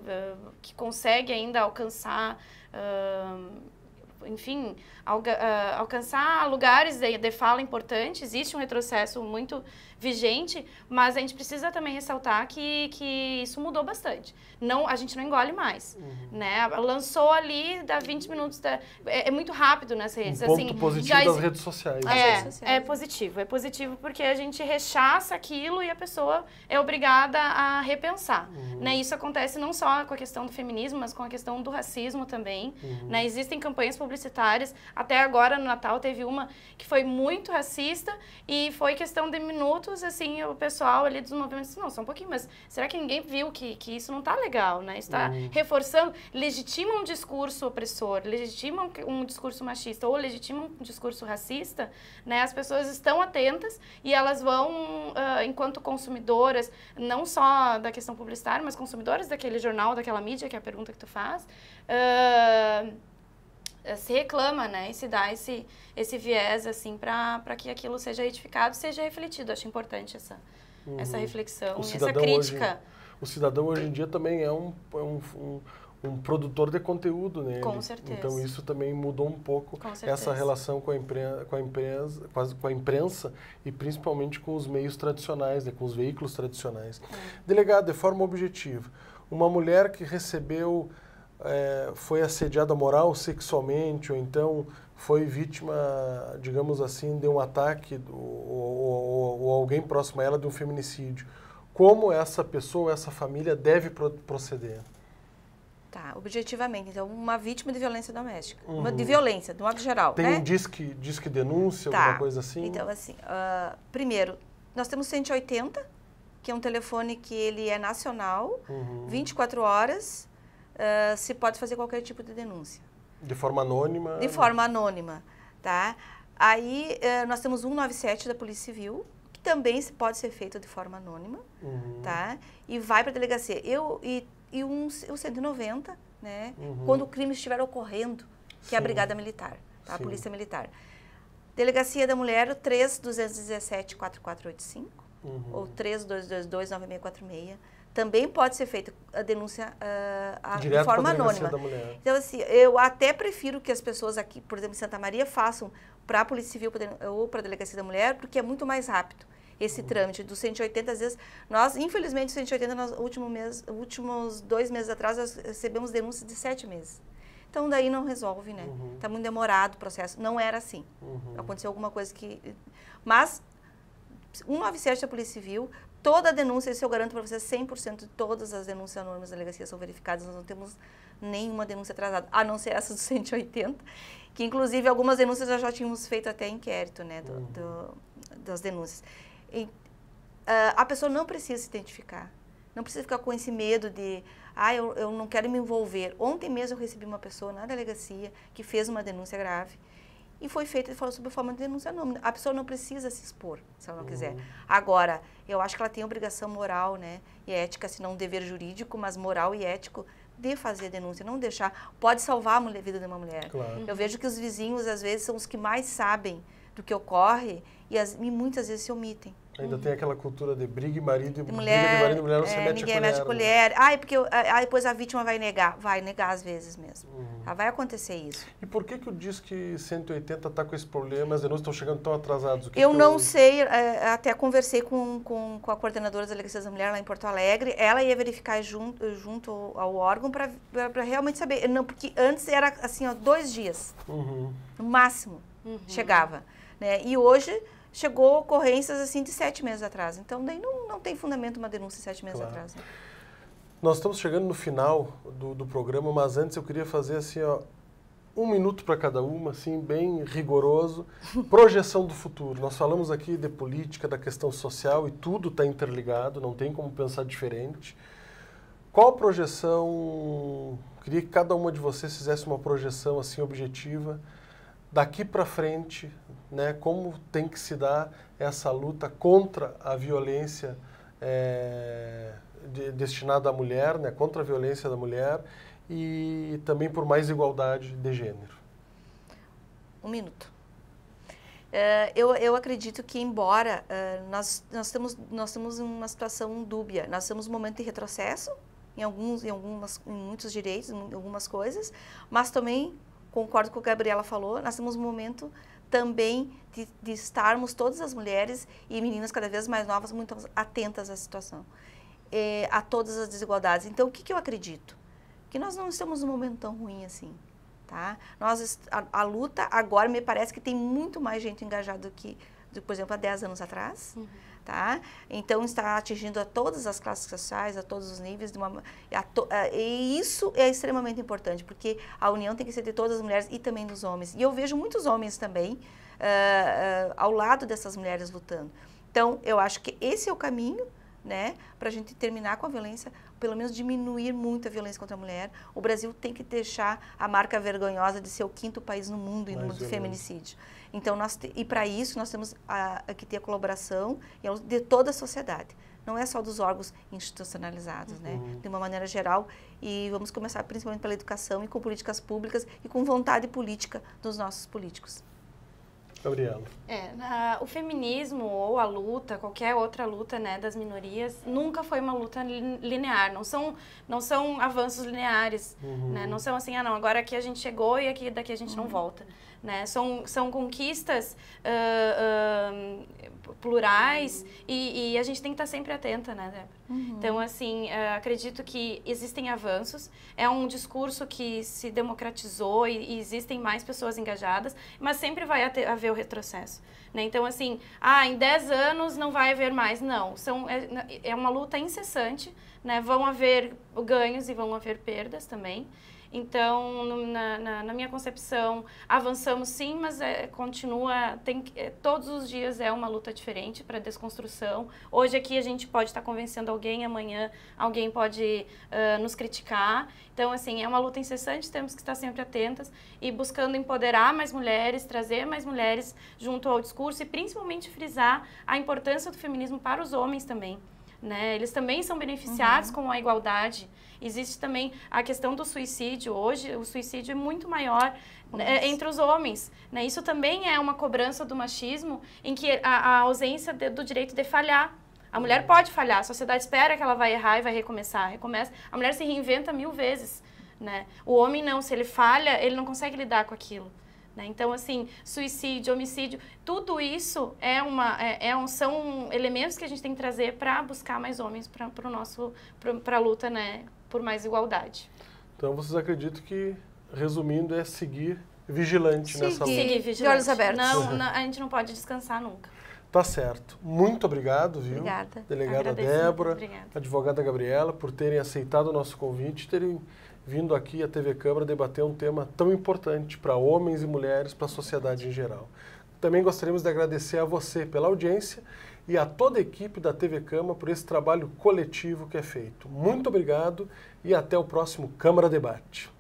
que consegue ainda alcançar Uh, enfim, ah, alcançar lugares de, de fala importante, existe um retrocesso muito vigente, mas a gente precisa também ressaltar que, que isso mudou bastante. Não, a gente não engole mais, uhum. né? Lançou ali, dá 20 minutos, da, é, é, muito rápido nas redes. Um ponto assim, positivo já, das redes sociais. É, redes sociais. é positivo, é positivo porque a gente rechaça aquilo e a pessoa é obrigada a repensar, uhum. né? Isso acontece não só com a questão do feminismo, mas com a questão do racismo também, uhum. né? Existem campanhas publicitárias até agora, no Natal, teve uma que foi muito racista e foi questão de minutos, assim, o pessoal ali dos movimentos disse, não, só um pouquinho, mas será que ninguém viu que, que isso não está legal, né? Está uhum. reforçando, legitima um discurso opressor, legitima um, um discurso machista ou legitima um discurso racista, né? As pessoas estão atentas e elas vão, uh, enquanto consumidoras, não só da questão publicitária, mas consumidoras daquele jornal, daquela mídia, que é a pergunta que tu faz, uh, eh, se reclama, né? E se dá esse, esse viés, assim, para que aquilo seja edificado, seja refletido. Acho importante essa, uhum. essa reflexão, essa crítica. Hoje, o cidadão hoje em dia também é um, é um, um um produtor de conteúdo né. Com certeza. Então isso também mudou um pouco essa relação com a, imprensa, com a imprensa, com a imprensa e principalmente com os meios tradicionais, né, com os veículos tradicionais. É. Delegado, de forma objetiva, uma mulher que recebeu é, foi assediada moral, sexualmente, ou então foi vítima, digamos assim, de um ataque do, ou, ou, alguém próximo a ela de um feminicídio. Como essa pessoa, essa família deve proceder? Tá, objetivamente. Então, uma vítima de violência doméstica. Uhum. Uma de uhum. violência, de um modo geral. Tem né? um disque, disque denúncia, tá. alguma coisa assim? Então, assim, uh, primeiro, nós temos 180, que é um telefone que ele é nacional, uhum. 24 horas, uh, se pode fazer qualquer tipo de denúncia. De forma anônima? De forma anônima, tá? Aí uh, nós temos 197 da Polícia Civil, que também pode ser feito de forma anônima, uhum. tá? E vai para a delegacia. Eu, e e um, o 190, né? Uhum. Quando o crime estiver ocorrendo, que Sim. é a Brigada Militar, tá? a Polícia Militar. Delegacia da Mulher, 3 217 4485 uhum. ou 3222 9646 também pode ser feita a denúncia uh, a, de forma anônima. Então, assim, eu até prefiro que as pessoas aqui, por exemplo, em Santa Maria, façam para a Polícia Civil ou para a Delegacia da Mulher, porque é muito mais rápido esse uhum. trâmite dos 180 às vezes nós infelizmente 180 nos último mês últimos dois meses atrás nós recebemos denúncias de sete meses então daí não resolve né uhum. Tá muito demorado o processo não era assim uhum. aconteceu alguma coisa que mas 197 da Polícia Civil toda denúncia, isso eu garanto para você, 100% de todas as denúncias anônimas da delegacia são verificadas, nós não temos nenhuma denúncia atrasada, a não ser essa dos 180, <laughs> que inclusive algumas denúncias nós já tínhamos feito até inquérito, né, do, uhum. do, das denúncias. E, uh, a pessoa não precisa se identificar, não precisa ficar com esse medo de, ah, eu, eu não quero me envolver. Ontem mesmo eu recebi uma pessoa na delegacia que fez uma denúncia grave, e foi feita a forma de denúncia anônima. A pessoa não precisa se expor, se ela não uhum. quiser. Agora, eu acho que ela tem obrigação moral, né, e ética, se não um dever jurídico, mas moral e ético, de fazer a denúncia, não deixar. Pode salvar a vida de uma mulher. Claro. Eu vejo que os vizinhos, às vezes, são os que mais sabem do que ocorre e, as, e muitas vezes se omitem. Ainda tem aquela cultura de briga e marido, de mulher, briga de marido e mulher, não é, se mete ninguém a colher. Mete né? colher. Ai, porque aí depois a vítima vai negar. Vai negar às vezes mesmo. Uhum. Ah, vai acontecer isso. E por que que o Disque 180 está com esse problema? As denúncias estão chegando tão atrasadas? eu não eu... sei, é, até conversei com, com, com a coordenadora das Delegacia da Mulher lá em Porto Alegre. Ela ia verificar junto, junto ao órgão para realmente saber. Não, porque antes era assim, ó, dois dias. Uhum. No máximo uhum. chegava. Né? E hoje chegou ocorrências assim de sete meses atrás. Então, daí não, não tem fundamento uma denúncia sete meses claro. atrás. Né? Nós estamos chegando no final do, do programa, mas antes eu queria fazer assim, ó, um minuto para cada uma, assim, bem rigoroso. <laughs> Projeção do futuro. Nós falamos aqui de política, da questão social e tudo está interligado, não tem como pensar diferente. Qual projeção? Queria que cada uma de vocês fizesse uma projeção assim objetiva daqui para frente né, como tem que se dar essa luta contra a violência é, de, destinada à mulher, né, contra a violência da mulher e, também por mais igualdade de gênero. Um minuto. Eh, eu, eu acredito que, embora eh, nós, nós, temos, nós temos uma situação dúbia, nós temos um momento de retrocesso em, alguns, em, algumas, em muitos direitos, em algumas coisas, mas também, concordo com o que a Gabriela falou, nós temos um momento também de, de, estarmos todas as mulheres e meninas cada vez mais novas muito atentas à situação, eh, a todas as desigualdades. Então, o que, que eu acredito? Que nós não estamos num momento tão ruim assim, tá? Nós, a, a, luta agora me parece que tem muito mais gente engajada do que, do, por exemplo, há 10 anos atrás. Uhum tá? Então está atingindo a todas as classes sociais, a todos os níveis, uma, a to, a, e isso é extremamente importante, porque a união tem que ser de todas as mulheres e também dos homens. E eu vejo muitos homens também uh, uh, ao lado dessas mulheres lutando. Então eu acho que esse é o caminho, né, para a gente terminar com a violência, pelo menos diminuir muito a violência contra a mulher. O Brasil tem que deixar a marca vergonhosa de ser o quinto país no mundo em número de feminicídio. Então, nós, e para isso, nós temos a, a, que ter a colaboração de toda a sociedade. Não é só dos órgãos institucionalizados, né? uhum. né? De uma maneira geral. E vamos começar principalmente pela educação e com políticas públicas e com vontade política dos nossos políticos. Gabriela. É, o feminismo ou a luta, qualquer outra luta né, das minorias, nunca foi uma luta linear. Não são, não são avanços lineares. Uhum. Né? Não são assim, ah, não, agora aqui a gente chegou e aqui daqui a gente uhum. não volta. Né? São, são conquistas uh, uh, plurais e, e, a gente tem que estar sempre atenta, né, Débora? Uhum. Então, assim, uh, acredito que existem avanços, é um discurso que se democratizou e, e existem mais pessoas engajadas, mas sempre vai haver o retrocesso. Né? Então, assim, ah, em 10 anos não vai haver mais. Não, são, é, é uma luta incessante, né? vão haver ganhos e vão haver perdas também. Então, no, na, na, na, minha concepção, avançamos sim, mas é, continua, tem, é, todos os dias é uma luta diferente para desconstrução. Hoje aqui a gente pode estar tá convencendo alguém, amanhã alguém pode uh, nos criticar. Então, assim, é uma luta incessante, temos que estar sempre atentas e buscando empoderar mais mulheres, trazer mais mulheres junto ao discurso e principalmente frisar a importância do feminismo para os homens também. Né? Eles também são beneficiados uhum. com a igualdade. Existe também a questão do suicídio. Hoje, o suicídio é muito maior né, entre os homens. Né? Isso também é uma cobrança do machismo, em que a, a ausência de, do direito de falhar. A mulher uhum. pode falhar, a sociedade espera que ela vai errar e vai recomeçar. Recomeça. A mulher se reinventa mil vezes. Né? O homem não, se ele falha, ele não consegue lidar com aquilo. Né? Então, assim, suicídio, homicídio, tudo isso é uma, é, é um, são elementos que a gente tem que trazer para buscar mais homens para o nosso para a luta né, por mais igualdade. Então, vocês acreditam que, resumindo, é seguir vigilante seguir, nessa luta? Seguir vigilante. De olhos abertos. Não, uhum. não, a gente não pode descansar nunca. Tá certo. Muito obrigado, viu? Obrigada. Delegada Débora, advogada Gabriela, por terem aceitado o nosso convite, terem vindo aqui à TV Câmara debater um tema tão importante para homens e mulheres, para a sociedade em geral. Também gostaríamos de agradecer a você pela audiência e a toda a equipe da TV Câmara por esse trabalho coletivo que é feito. Muito obrigado e até o próximo Câmara Debate.